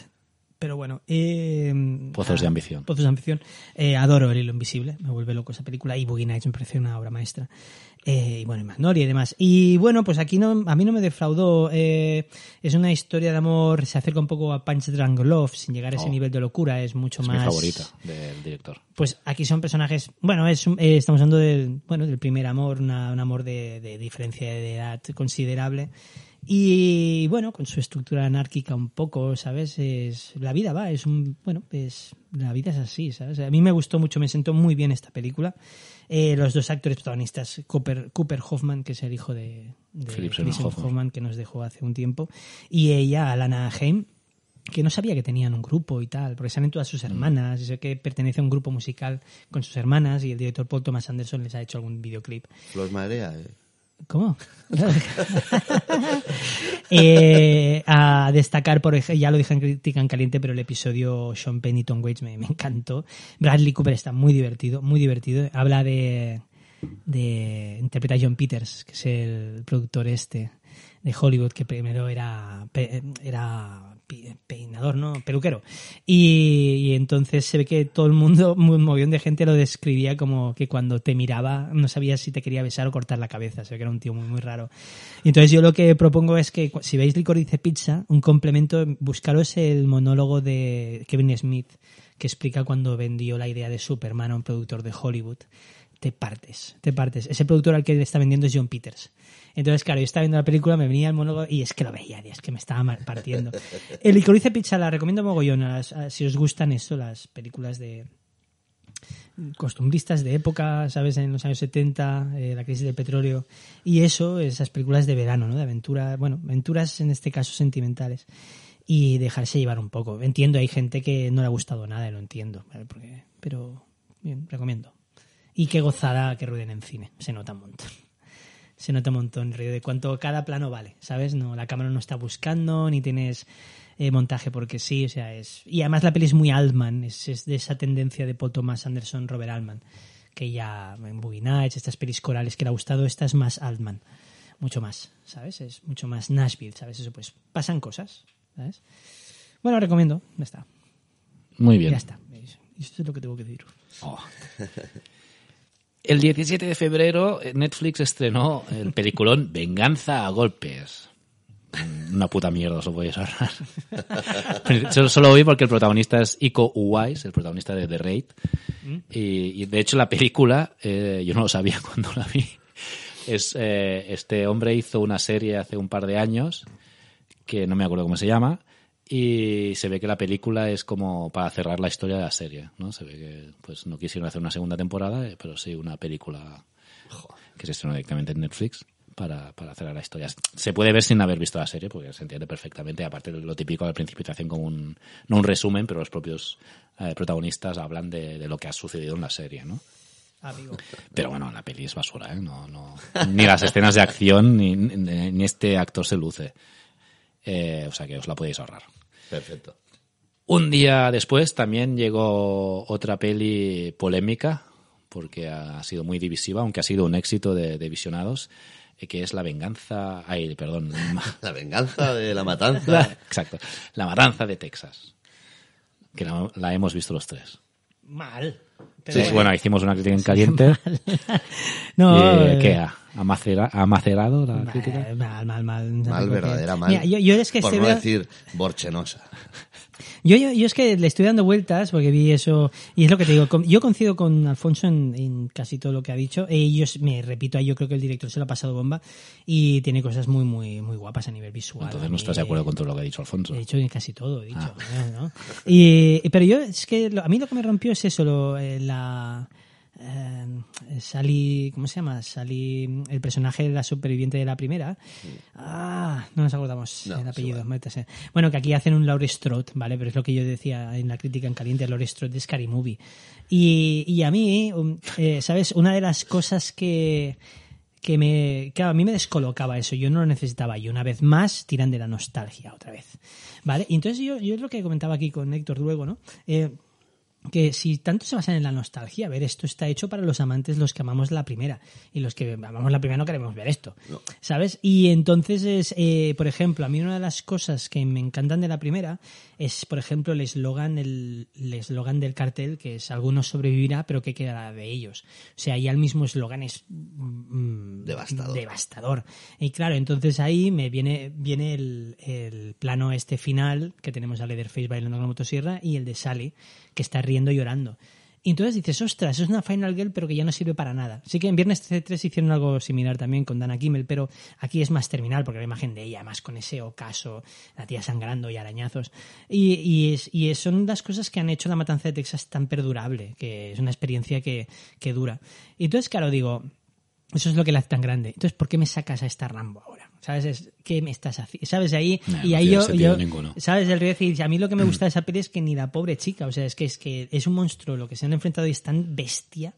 pero bueno. Eh, Pozos de ah, ambición. Pozos de ambición. Eh, adoro El hilo invisible. Me vuelve loco esa película. Y Boogie Nights me parece una obra maestra. Eh, y bueno, y Magnolia y demás. Y bueno, pues aquí no, a mí no me defraudó. Eh, es una historia de amor. Se acerca un poco a Punch Drunk Love sin llegar a ese oh. nivel de locura. Es mucho es más. mi favorita del director. Pues aquí son personajes. Bueno, es, estamos hablando del, bueno, del primer amor, un amor de diferencia de edad considerable. Y bueno, con su estructura anárquica un poco, ¿sabes? Es, la vida va, es un... Bueno, la vida es así, ¿sabes? A mí me gustó mucho, me sentó muy bien esta película. Eh, los dos actores protagonistas, Cooper, Cooper Hoffman, que es el hijo de, de Hoffman. Hoffman. que nos dejó hace un tiempo, y ella, Alana Haim, que no sabía que tenían un grupo y tal, porque salen todas sus mm. hermanas, y sé que pertenece a un grupo musical con sus hermanas, y el director Paul Thomas Anderson les ha hecho algún videoclip. Los marea, eh. ¿Cómo? Eh, a destacar, por ya lo dije en Crítica en Caliente, pero el episodio Sean Penn y Tom Waits me, encantó. Bradley Cooper está muy divertido, muy divertido. Habla de, de interpreta a John Peters, que es el productor este de Hollywood, que primero era, era peinador, ¿no? Peluquero. Y, entonces se ve que todo el mundo, un movión de gente lo describía como que cuando te miraba no sabías si te quería besar o cortar la cabeza. Se ve que era un tío muy, muy raro. Y entonces yo lo que propongo es que si veis Licorice pizza, un complemento, buscaros el monólogo de Kevin Smith que explica cuando vendió la idea de Superman a un productor de Hollywood te partes, te partes. Ese productor al que le está vendiendo es John Peters. Entonces, claro, yo estaba viendo la película, me venía el monólogo y es que lo veía, es que me estaba mal partiendo. el Licorice Pizza la recomiendo mogollón, si os gustan eso, las películas de costumbristas de época, ¿sabes? En los años 70, eh, la crisis del petróleo y eso, esas películas de verano, ¿no? De aventura, bueno, aventuras en este caso sentimentales y dejarse llevar un poco. Entiendo, hay gente que no le ha gustado nada, lo entiendo, pero recomiendo. Y qué gozada que rueden en cine. Se nota un montón. Se nota un montón de cuánto cada plano vale, ¿sabes? No, la cámara no está buscando, ni tienes eh, montaje porque sí, o sea, es... Y además la peli es muy Altman, es, de esa tendencia de Paul Thomas Anderson, Robert Altman, que ya en Boogie estas pelis corales que le ha gustado, esta es más Altman, mucho más, ¿sabes? Es mucho más Nashville, ¿sabes? Eso pues, pasan cosas, ¿sabes? Bueno, recomiendo, ya está. Muy bien. Ya está, esto es lo que tengo que decir. Oh. El 17 de febrero eh, Netflix estrenó el peliculón Venganza a golpes. Una puta mierda, os lo podéis ahorrar. Yo solo vi porque el protagonista es Iko Uwais, el protagonista de The Raid. Mm. Y, de hecho la película, eh, yo no lo sabía cuando la vi. Es, eh, este hombre hizo una serie hace un par de años, que no me acuerdo cómo se llama, y se ve que la película es como para cerrar la historia de la serie, ¿no? Se ve que pues no quisieron hacer una segunda temporada, eh, pero sí una película que se estrenó directamente en Netflix para, para cerrar la historia. Se puede ver sin haber visto la serie, porque se entiende perfectamente. Aparte, de lo típico al principio te hacen como un, no un resumen, pero los propios eh, protagonistas hablan de, lo que ha sucedido en la serie, ¿no? Pero bueno, la peli es basura, ¿eh? No, no, ni las escenas de acción, ni, ni este actor se luce. Eh, o sea que os la podéis ahorrar. Perfecto. Un día después también llegó otra peli polémica, porque ha sido muy divisiva, aunque ha sido un éxito de, visionados, eh, que es La Venganza. Ay, perdón. la Venganza de la Matanza. exacto. La Matanza de Texas. Que la, hemos visto los tres. Mal. sí, bueno. hicimos una crítica en caliente. no. Eh, ¿Qué amacerado, amacerado la crítica. Mal, mal, mal. Mal, verdadera, mal. yo, por no decir borchenosa. Yo, yo, es que le estoy dando vueltas porque vi eso y es lo que te digo. Yo coincido con Alfonso en, casi todo lo que ha dicho. Ellos, eh, me repito, yo creo que el director se lo ha pasado bomba y tiene cosas muy, muy, muy guapas a nivel visual. Entonces no estás de acuerdo con todo lo que ha dicho Alfonso. He dicho casi todo, dicho. Ah. pero yo es que a mí lo que me rompió es eso, eh, la eh, Sally, ¿cómo se llama? Sally, el personaje de la superviviente de la primera. Ah, no nos acordamos el apellido, Bueno, que aquí hacen un Laure Strode, ¿vale? Pero es lo que yo decía en la crítica en caliente, Laure Strode de Scary Movie. Y, a mí, um, eh, ¿sabes? Una de las cosas que que me claro, a mí me descolocaba eso, yo no lo necesitaba y una vez más tiran de la nostalgia otra vez, ¿vale? Y entonces yo, yo es lo que comentaba aquí con Héctor luego, ¿no? Eh, que si tanto se basan en la nostalgia, a ver, esto está hecho para los amantes, los que amamos la primera, y los que amamos la primera no queremos ver esto, ¿sabes? Y entonces, es, eh, por ejemplo, a mí una de las cosas que me encantan de la primera es, por ejemplo, el eslogan el, eslogan del cartel, que es algunos sobrevivirá, pero ¿qué quedará de ellos? O sea, ahí el mismo eslogan es mm, devastador. Y claro, entonces ahí me viene, viene el, el plano este final, que tenemos a Leatherface bailando con la motosierra, y el de Sally que está riendo y llorando. Y entonces dices, ostras, es una Final Girl, pero que ya no sirve para nada. Sí que en Viernes 3 hicieron algo similar también con Dana Kimmel, pero aquí es más terminal, porque la imagen de ella, más con ese ocaso, la tía sangrando y arañazos. Y, es, son las cosas que han hecho la matanza de Texas tan perdurable, que es una experiencia que, que dura. Y entonces, claro, digo, eso es lo que la hace tan grande. Entonces, ¿por qué me sacas a esta Rambo ahora? ¿Sabes? ¿Qué me estás haciendo? ¿Sabes? Ahí. y ahí yo. ¿Sabes? El río y a mí lo que me mm. gusta de esa peli es que ni la pobre chica, o sea, es que, es que es un monstruo lo que se han enfrentado y es tan bestia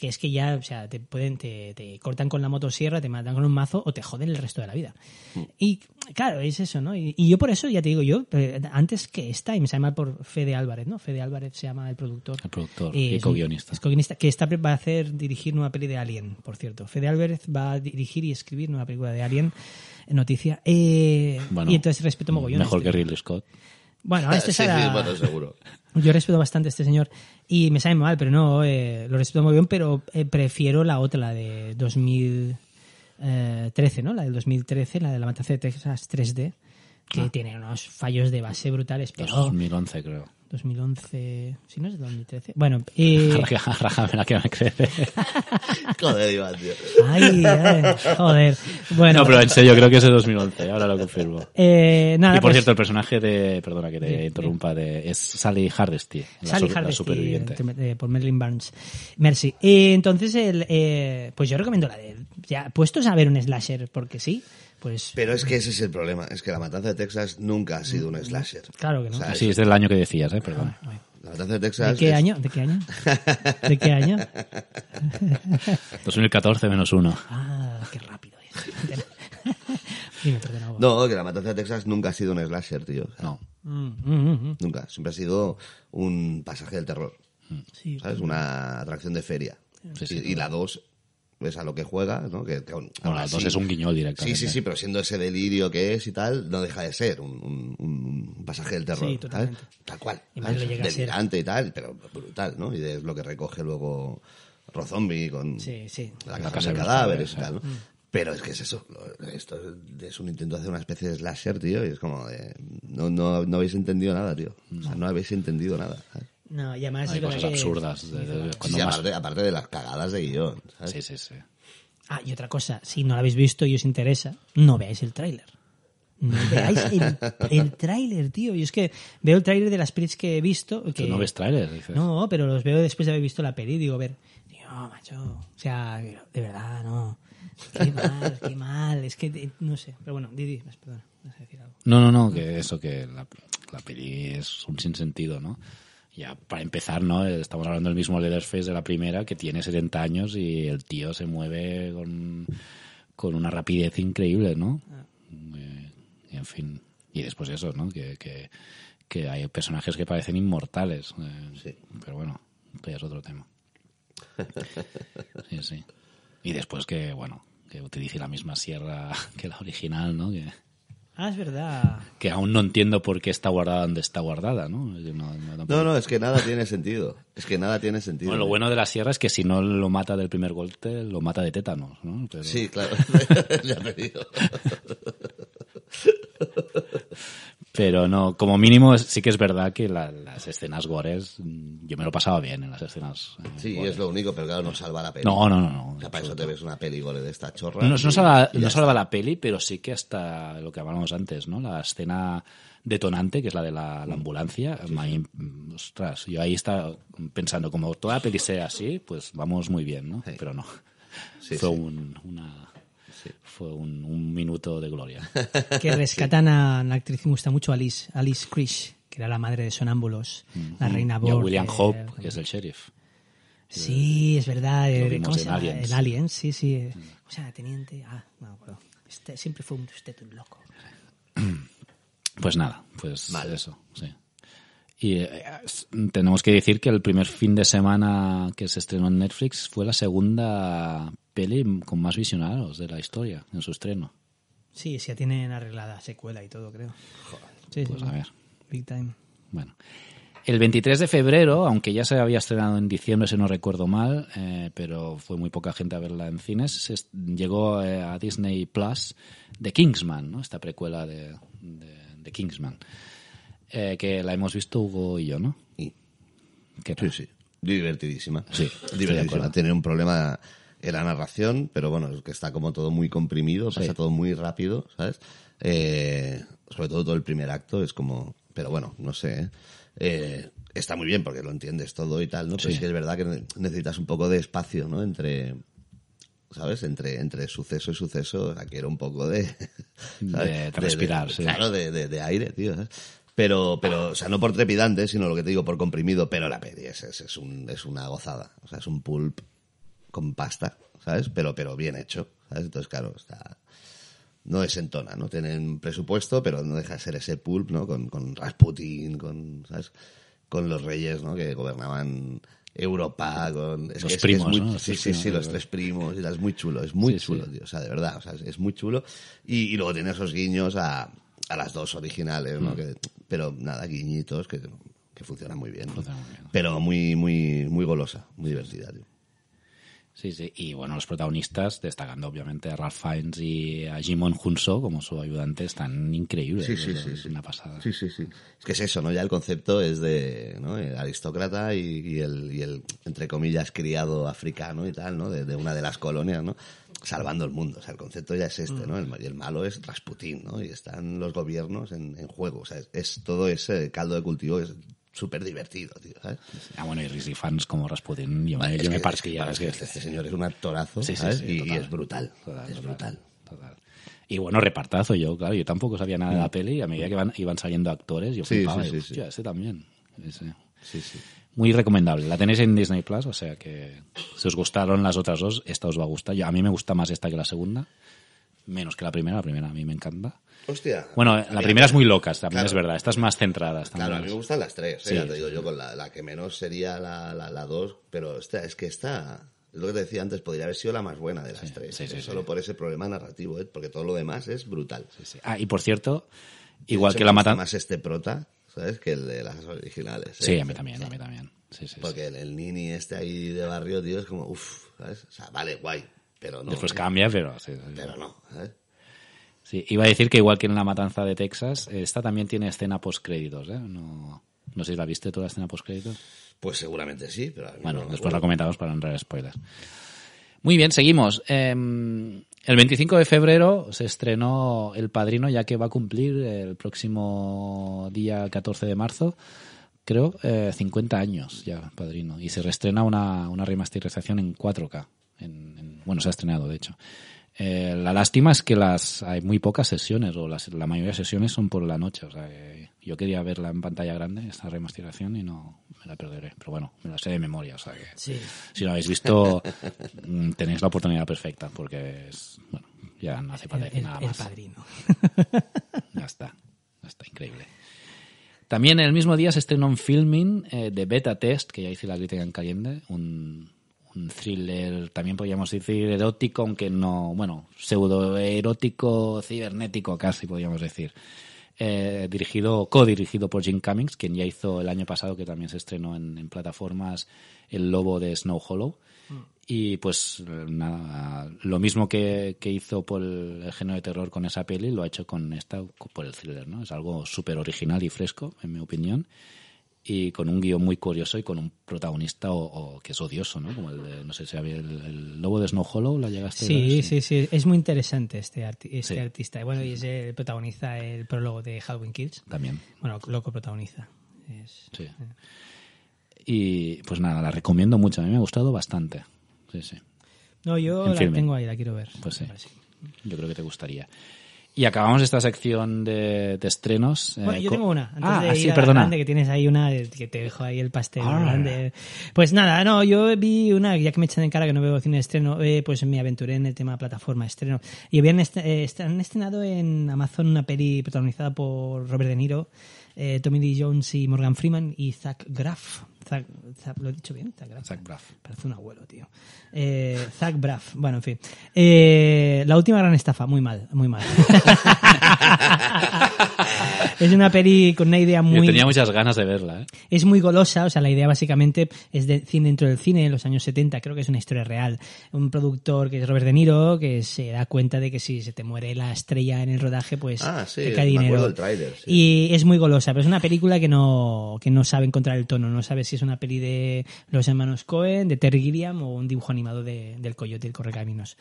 que es que ya, o sea, te pueden, te, cortan con la motosierra, te matan con un mazo o te joden el resto de la vida. Mm. Y claro, es eso, ¿no? Y, yo por eso, ya te digo, yo, eh, antes que esta, y me sale mal por Fede Álvarez, ¿no? Fede Álvarez se llama el productor. El productor eh, y co-guionista. el co-guionista, que esta va a hacer dirigir una peli de Alien, por cierto. Fede Álvarez va a dirigir y escribir una película de Alien, noticia. Eh, y entonces respeto mogollón. Mejor este. que Ridley Scott. Bueno, este será... Yo respeto bastante a este señor. Y me sabe mal, pero no, eh, lo respeto muy bien, pero eh, prefiero la otra, la de 2013, eh, ¿no? La del 2013, la de la matanza de Texas 3D, que ah. tiene unos fallos de base brutales. Pero 2011, creo. 2011, si no es 2013. Bueno, y... me la que me joder, Iván, tío. Ay, joder. Bueno. No, pero en serio, creo que es de 2011, ahora lo confirmo. Eh, nada, y por pues- cierto, el personaje de, perdona que te interrumpa, de, es Sally Hardesty, Sally la, la superviviente. Eh, por Merlin Barnes. Mercy. entonces, el, eh, pues yo recomiendo la de, ya puestos a ver un slasher, porque sí, pues, Pero es que eh, ese es el problema, es que La Matanza de Texas nunca ha sido un mm, slasher. Claro que no. sí, es del año que decías, ¿eh? perdón. Ah, la Matanza de Texas. ¿De qué año? ¿De qué año? ¿De qué año? 2014 menos uno. Ah, qué rápido es. no, que La Matanza de Texas nunca ha sido un slasher, tío. no. Mm, mm, nunca. Siempre ha sido un pasaje del terror. ¿Sabes? Una atracción de feria. y, y, la 2 Ves a lo que juega, ¿no? Que, es un guiñol directamente. Sí, sí, sí, pero siendo ese delirio que es y tal, no deja de ser un, pasaje del terror. Sí, tal, tal cual. Y y tal, pero brutal, ¿no? Y es lo que recoge luego Rozombie con la casa de cadáveres y tal, ¿no? Pero es que es eso, esto es un intento de hacer una especie de slasher, tío, y es como de, no, no, no habéis entendido nada, tío. O sea, no habéis entendido nada. ¿sabes? No, y además... Hay cosas absurdas. aparte, de las cagadas de guión. Sí, sí, sí. Ah, y otra cosa, si no la habéis visto y os interesa, no veáis el tráiler. No veáis el, el tráiler, tío. Yo es que veo el tráiler de las pelis que he visto. Que... no ves tráiler, dices. No, pero los veo después de haber visto la peli digo, a ver, tío, ah, macho, o sea, de verdad, no. Qué mal, qué mal. Es que, eh, no sé. Pero bueno, Didi, perdona, decir algo. No, no, no, que eso, que la, la peli es un sinsentido, ¿no? ya para empezar, ¿no? Estamos hablando del mismo Leatherface de la primera, que tiene 70 años y el tío se mueve con, con una rapidez increíble, ¿no? Ah. Eh, en fin. Y después eso, ¿no? Que, que, hay personajes que parecen inmortales. Eh, pero bueno, ya es otro tema. Sí, sí. Y después que, bueno, que utilice la misma sierra que la original, ¿no? Que, Ah, es verdad. Que aún no entiendo por qué está guardada donde está guardada, ¿no? no, no, es que nada tiene sentido. Es que nada tiene sentido. lo ¿eh? bueno de la sierra es que si no lo mata del primer golpe, lo mata de tétanos, ¿no? Sí, claro. Pero no, como mínimo sí que es verdad que las escenas gores, mm, yo me lo pasaba bien en las escenas. Eh, sí, es lo único, pero claro, no salva la peli. No, no, no. no para eso te ves una peli gore de esta chorra. No, salva, no salva la peli, pero sí que hasta lo que hablábamos antes, ¿no? La escena detonante, que es la de la, mm. ambulancia, mm, ostras, yo ahí estaba pensando, como toda peli sea así, pues vamos muy bien, ¿no? Pero no. Fue una fue un, minuto de gloria. Que rescatan a una actriz que me gusta mucho, Alice, Alice Krish, que era la madre de Sonámbulos, la mm. reina Borg. Y William Hope, que es el sheriff. Sí, es verdad. El, eh, ¿cómo en Aliens. Alien, sí, sí. Eh. Mm. O sea, teniente. Ah, no, bueno. Este, siempre fue usted un loco. Pues nada, pues vale. eso, sí. Y eh, tenemos que decir que el primer fin de semana que se estrenó en Netflix fue la segunda peli con más visionados de la historia en su estreno. Sí, sí, tienen arreglada secuela y todo, creo. sí, pues a ver. Big time. Bueno. El 23 de febrero, aunque ya se había estrenado en diciembre, si no recuerdo mal, eh, pero fue muy poca gente a verla en cines, llegó eh, a Disney Plus The Kingsman, ¿no? esta precuela de, The de Kingsman. Eh, que la hemos visto Hugo y yo, ¿no? Sí. Sí, Divertidísima. Sí, divertidísima. Tiene un problema en la narración, pero bueno, es que está como todo muy comprimido, pasa todo muy rápido, ¿sabes? Eh, sobre todo todo el primer acto es como... Pero bueno, no sé, ¿eh? eh está muy bien porque lo entiendes todo y tal, ¿no? Pero sí. es que es verdad que necesitas un poco de espacio, ¿no? Entre, ¿sabes? Entre, entre suceso y suceso, aquí era un poco de... De respirar, sí. Claro, de, de, aire, tío. ¿sabes? Pero, pero, o sea, no por trepidante, sino lo que te digo, por comprimido, pero la peli es, es, un, es una gozada. O sea, es un pulp con pasta, ¿sabes? Pero, pero bien hecho, ¿sabes? Entonces, claro, está... No desentona, no tienen presupuesto, pero no deja de ser ese pulp, ¿no? Con, con Rasputin, con, ¿sabes? Con los reyes, ¿no? Que gobernaban Europa, con... los primos, muy... Sí, sí, sí, los tres primos, y es muy chulo, es muy chulo, tío. O sea, de verdad, o sea, es muy chulo. Y, luego tiene esos guiños a a las dos originales, ¿no? Mm. Que pero nada, guiñitos que, funcionan muy bien. Funciona muy bien. Pero muy, muy, muy golosa, muy diversidad Sí, sí. Y bueno, los protagonistas, destacando obviamente a Ralph Fiennes y a Jimon Hunso como su ayudante, están increíbles. Sí, ¿eh? sí, sí, una pasada. Sí, sí, sí. Es que es eso, ¿no? Ya el concepto es de ¿no? aristócrata y, el, entre comillas, criado africano y tal, ¿no? de, una de las colonias, ¿no? salvando el mundo. O sea, el concepto ya es este, ¿no? Mm. El, el malo es Rasputín, ¿no? Y están los gobiernos en, en juego. O sea, es, todo ese caldo de cultivo es súper divertido, ¿sabes? Ah, bueno, y fans como Rasputin, yo, este, señor es un actorazo, y, es brutal, es brutal. y bueno, repartazo, yo, claro, yo tampoco sabía nada de la mm. peli y a medida que iban saliendo actores, yo flipaba, este sí, sí, sí, también. Sí, sí muy recomendable. La tenéis en Disney Plus, o sea que si os gustaron las otras dos, esta os va a gustar. Yo, a mí me gusta más esta que la segunda, menos que la primera. La primera a mí me encanta. Hostia. Bueno, la primera es muy loca, también es verdad. Esta es más centrada. Claro, a mí me gustan las tres. Eh, ya te digo yo, con la, que menos sería la, dos, pero esta, es que esta lo que te decía antes, podría haber sido la más buena de las tres. Eh, solo por ese problema narrativo, ¿eh? porque todo lo demás es brutal. Ah, y por cierto, igual que la matan. más este prota ¿sabes? Que el de las originales. ¿eh? Sí, a mí también, a mí también. Porque el, nini este ahí de barrio, tío, es como, uff, ¿sabes? O sea, vale, guay, pero no. Después cambia, pero sí, Pero no, ¿sabes? Sí, iba a decir que igual que en La Matanza de Texas, esta también tiene escena post-créditos, ¿eh? No, no sé si la viste toda la escena post-créditos. Pues seguramente sí, pero... bueno, después la comentamos para no entrar spoilers. Muy bien, seguimos. Em, el 25 de febrero se estrenó El Padrino, ya que va a cumplir el próximo día 14 de marzo, creo, eh, 50 años ya, Padrino. Y se reestrena una, remasterización en 4K. bueno, se ha estrenado, de hecho, eh, la lástima es que las hay muy pocas sesiones, o la mayoría de sesiones son por la noche. O sea, eh, yo quería verla en pantalla grande, esta remasterización, y no me la perderé. Pero bueno, me la sé de memoria. O sea que si no habéis visto, mm, tenéis la oportunidad perfecta, porque es, bueno, ya no hace falta nada más. El padrino. ya está, ya está increíble. También el mismo día se estrenó un filming eh, de beta test, que ya hice la crítica en caliente, un thriller, también podríamos decir erótico, aunque no, bueno, pseudo erótico cibernético casi podríamos decir. Eh, dirigido, co-dirigido por Jim Cummings, quien ya hizo el año pasado, que también se estrenó en, plataformas, El Lobo de Snow Hollow. Mm. Y pues nada, lo mismo que, hizo por el, el, género de terror con esa peli, lo ha hecho con esta, por el thriller, ¿no? Es algo súper original y fresco, en mi opinión y con un guión muy curioso y con un protagonista o, que es odioso, ¿no? Como el no sé si había el, lobo de Snow Hollow, ¿la llegaste sí, Sí, sí, sí, es muy interesante este, este artista. Bueno, y el protagoniza el prólogo de Halloween Kills. También. Bueno, loco protagoniza. Sí. Eh. Y pues nada, la recomiendo mucho, a mí me ha gustado bastante. Sí, sí. No, yo la tengo ahí, la quiero ver. Pues sí. Yo creo que te gustaría. Y acabamos esta sección de, estrenos. Eh, bueno, yo tengo una. Antes ah, de ah, ir a perdona. que tienes ahí una que te dejo ahí el pastel. Ah. Grande. Pues nada, no, yo vi una, ya que me echan en cara que no veo cine estreno, eh, pues me aventuré en el tema plataforma estreno. Y habían eh, estrenado en Amazon una peli protagonizada por Robert De Niro, eh, Tommy D. Jones y Morgan Freeman y Zach Graff. Zach, lo he dicho bien, Zach Braff. Braff. Parece un abuelo, tío. Eh, Zach Braff. Bueno, en fin. Eh, la última gran estafa, muy mal, muy mal. es una peli con una idea muy... tenía muchas ganas de verla. ¿eh? Es muy golosa, o sea, la idea básicamente es de cine dentro del cine, en los años 70, creo que es una historia real. Un productor que es Robert De Niro, que se da cuenta de que si se te muere la estrella en el rodaje, pues ah, sí, cae trailer, Y es muy golosa, pero es una película que no, que no sabe encontrar el tono, no sabe si es una peli de los hermanos Cohen, de Terry Gilliam o un dibujo animado de, del Coyote, el Correcaminos.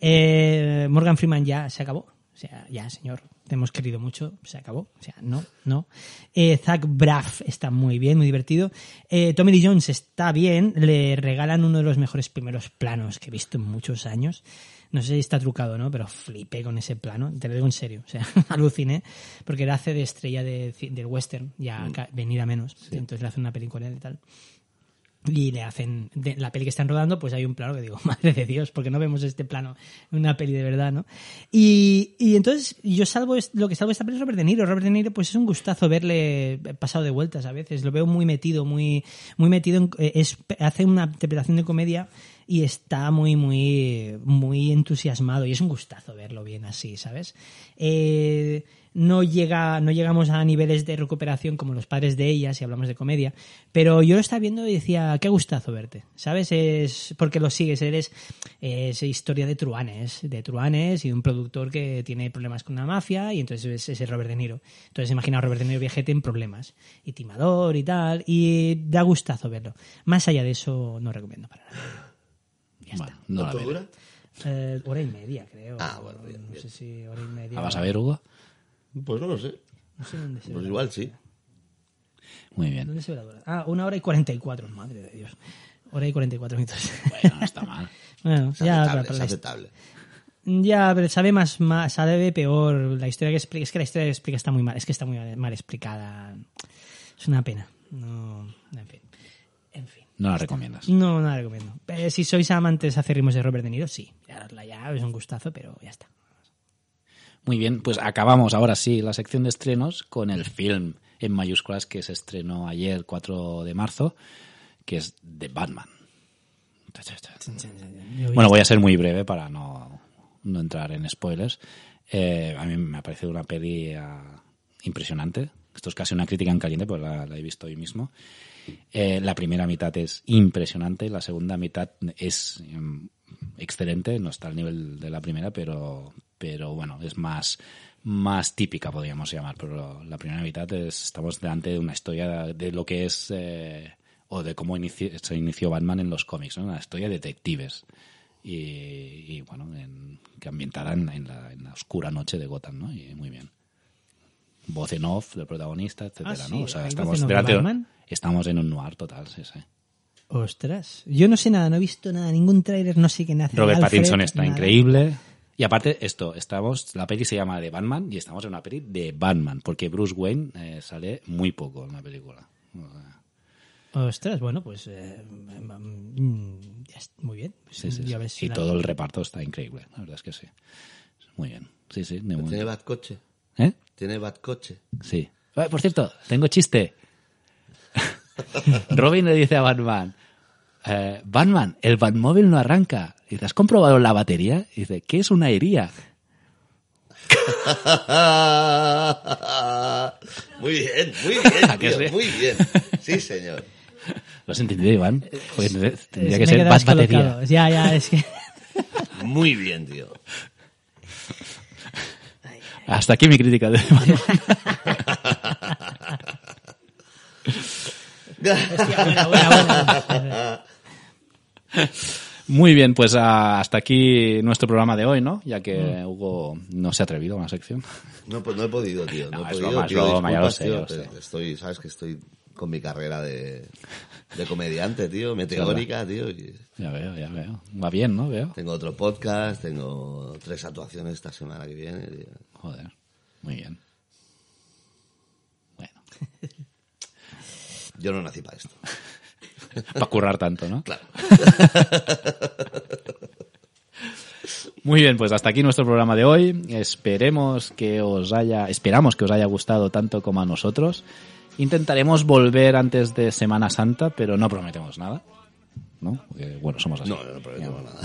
Eh, Morgan Freeman ya se acabó. O sea, ya, señor, te hemos querido mucho, se acabó. O sea, no, no. Eh, Zach Braff está muy bien, muy divertido. Eh, Tommy D. Jones está bien, le regalan uno de los mejores primeros planos que he visto en muchos años. No sé si está trucado no, pero flipé con ese plano, te lo digo en serio. O sea, aluciné, porque era hace de estrella del western, ya mm. venida menos. Entonces le hace una película y tal y le hacen la peli que están rodando pues hay un plano que digo madre de dios porque no vemos este plano en una peli de verdad no y, entonces yo salvo lo que salvo esta peli es Robert De Niro Robert De Niro pues es un gustazo verle pasado de vueltas a veces lo veo muy metido muy muy metido eh, hace una interpretación de comedia y está muy, muy, muy entusiasmado y es un gustazo verlo bien así, ¿sabes? Eh, no, llega, no llegamos a niveles de recuperación como los padres de ella, si hablamos de comedia, pero yo lo estaba viendo y decía, qué gustazo verte, ¿sabes? Es porque lo sigues, eres es historia de truanes, de truanes y un productor que tiene problemas con la mafia y entonces es, ese Robert De Niro. Entonces imagina a Robert De Niro viajete en problemas y timador y tal, y da gustazo verlo. Más allá de eso, no recomiendo para nada. No dura? Eh, hora y media, creo. Ah, bueno, No sé si hora y media. ¿La vas a ver, Hugo? Pues no lo sé. No sé dónde se Pues ve igual sí. Muy bien. ¿Dónde se ve la hora? Ah, una hora y cuarenta y cuatro madre de Dios. Hora y cuarenta y cuatro minutos. Bueno, no está mal. bueno, Es ya, aceptable, ya, pero sabe más, sabe sabe peor la historia que explica. Es que la historia que explica está muy mal, es que está muy mal, explicada. Es una pena. No, en fin. En fin. No la recomiendas. No, no la recomiendo. Eh, si sois amantes acérrimos de Robert De Niro, sí. Ya, ya, es un gustazo, pero ya está. Muy bien, pues acabamos ahora sí la sección de estrenos con el film en mayúsculas que se estrenó ayer, 4 de marzo, que es The Batman. Bueno, voy a ser muy breve para no, entrar en spoilers. Eh, a mí me ha parecido una peli eh, impresionante. Esto es casi una crítica en caliente, pues la, he visto hoy mismo. Eh, la primera mitad es impresionante, la segunda mitad es mm, excelente, no está al nivel de la primera, pero, pero bueno, es más, más típica, podríamos llamar. Pero la primera mitad es, estamos delante de una historia de, lo que es, eh, o de cómo se inició Batman en los cómics, una historia de detectives. Y, bueno, que ambientada en, la, oscura noche de Gotham, ¿no? Y muy bien. Voz en off del protagonista, etcétera, ah, ¿no? o sea, estamos, estamos en un noir total, sí, sí. Ostras, yo no sé nada, no he visto nada, ningún tráiler, no sé qué nace. Robert Pattinson está increíble. Y aparte, esto, estamos, la peli se llama de Batman y estamos en una peli de Batman, porque Bruce Wayne eh, sale muy poco en la película. Ostras, bueno, pues eh, em, em, mm, muy bien. y todo el reparto está increíble, la verdad es que sí. Muy bien. Sí, sí, Tiene Batcoche. ¿Eh? Tiene Batcoche. Sí. Ah, por cierto, tengo chiste. Robin le dice a Batman, eh, Batman, el Batmóvil no arranca. Dice, ¿has comprobado la batería? Dice, ¿qué es una herida? muy bien, muy bien, sí? muy bien. Sí, señor. ¿Lo has entendido, Iván? Pues, tendría que ser más batería. Ya, ya, es que... muy bien, tío. Hasta aquí mi crítica de Iván. Hostia, buena, buena. Muy bien, pues ah, hasta aquí nuestro programa de hoy, ¿no? Ya que mm. Hugo no se ha atrevido a una sección. No, pues no he podido, tío. No, he podido, tío, Estoy, sabes que estoy con mi carrera de, comediante, tío, meteórica, tío. Ya veo, ya veo. Va bien, ¿no? Tengo otro podcast, tengo tres actuaciones esta semana que viene, Joder, muy bien. Bueno. Yo no nací para esto. Para currar tanto, ¿no? Claro. Muy bien, pues hasta aquí nuestro programa de hoy. Esperemos que os haya, esperamos que os haya gustado tanto como a nosotros. Intentaremos volver antes de Semana Santa, pero no prometemos nada. ¿no? bueno, somos así. No, no prometemos nada.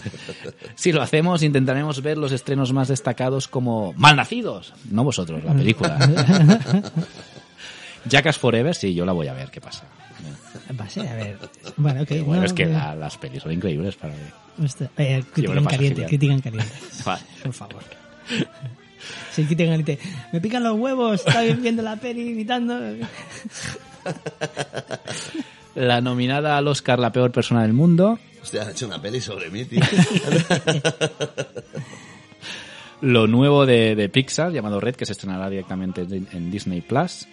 si lo hacemos, intentaremos ver los estrenos más destacados como Malnacidos, no vosotros, la película. Jackass Forever, sí, yo la voy a ver, ¿qué pasa? Va a ser, a ver. Bueno, es que las pelis son increíbles para mí. Este, eh, critican caliente, critican caliente. Por favor. Sí, critican caliente. Me pican los huevos, está viendo la peli imitando. la nominada al Oscar la peor persona del mundo. Usted ha hecho una peli sobre mí, tío. Lo nuevo de, Pixar, llamado Red, que se estrenará directamente en Disney Plus.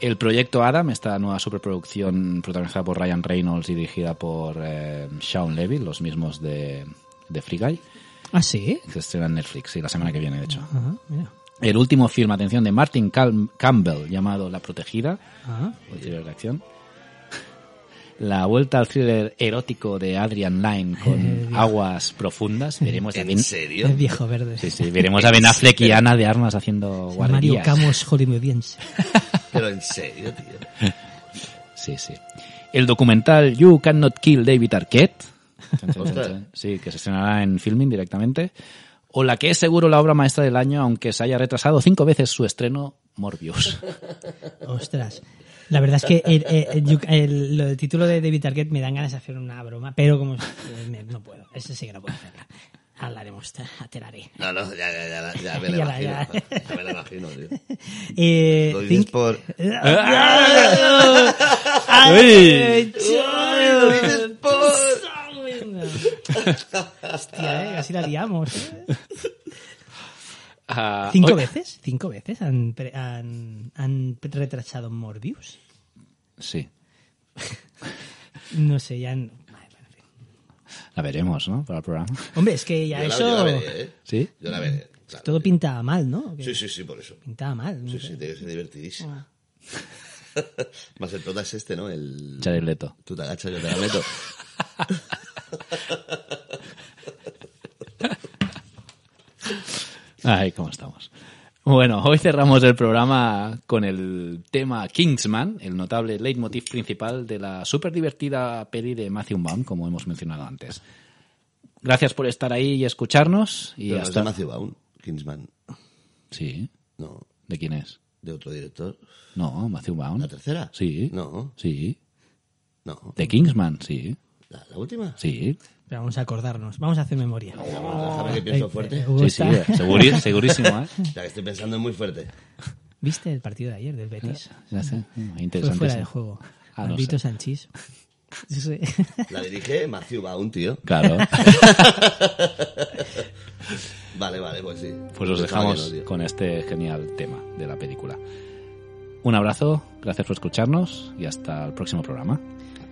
El proyecto Adam, esta nueva superproducción protagonizada por Ryan Reynolds y dirigida por eh, Sean Levy, los mismos de, de Free Guy. Ah, sí. Se estrena en Netflix, sí, la semana que viene, de hecho. El último film, atención, de Martin Campbell, llamado La Protegida. de acción. La vuelta al thriller erótico de Adrian Lyne con aguas profundas. Veremos ¿En a serio? El viejo verde. Sí, sí, veremos a Ben Affleck y Ana de Armas haciendo guarderías. Mario Camus hollywoodiense. Pero en serio, tío. Sí, sí. El documental You Cannot Kill David Arquette. sí, que se estrenará en filming directamente. O la que es seguro la obra maestra del año, aunque se haya retrasado cinco veces su estreno, Morbius. Ostras. La verdad es que el, el, título de David Arquette me dan ganas de hacer una broma, pero como eh, no puedo, Ese sí que no puedo hacerla. Hablaremos, ah, te la haré. No, no, ya, ya, ya, ya me la imagino. Ya. me imagino, tío. Eh, Lo dices por... ¡Ay! ¡Lo dices por...! Hostia, eh, así la liamos. Eh. Ah, ¿Cinco veces? ¿Cinco veces han, han, han retrasado Morbius? Sí. no sé, ya... La veremos, ¿no? Para el programa. Hombre, es que ya eso. yo la veré, ¿eh? ¿Sí? Yo la veré. Todo pintaba mal, ¿no? Sí, sí, sí, por eso. Pintaba mal. sí, sí, tiene que ser divertidísimo. Ah. Más el prota es este, ¿no? El... Charleto. Tú te agachas, yo te agacho. Ay, ¿cómo estamos? Bueno, hoy cerramos el programa con el tema Kingsman, el notable leitmotiv principal de la súper divertida peli de Matthew Baum, como hemos mencionado antes. Gracias por estar ahí y escucharnos. Y hasta... de Matthew Baum, Kingsman. Sí. ¿De quién es? ¿De otro director? No, Matthew Baum. ¿La tercera? Sí. No. Sí. No. ¿De Kingsman? Sí. la última? Sí vamos a acordarnos, vamos a hacer memoria. Déjame que pienso fuerte. Sí, sí, eh, segurísimo, ¿eh? Ya que estoy pensando es muy fuerte. ¿Viste el partido de ayer del Betis? Ya sé, interesante. Fue fuera de juego. Ah, no ah, La dirige Matthew Baum, tío. Claro. vale, vale, pues sí. Pues os dejamos con este genial tema de la película. Un abrazo, gracias por escucharnos y hasta el próximo programa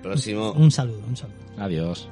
próximo. Un saludo, un saludo. Adiós.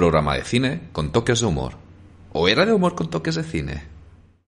programa de cine con toques de humor. ¿O era de humor con toques de cine?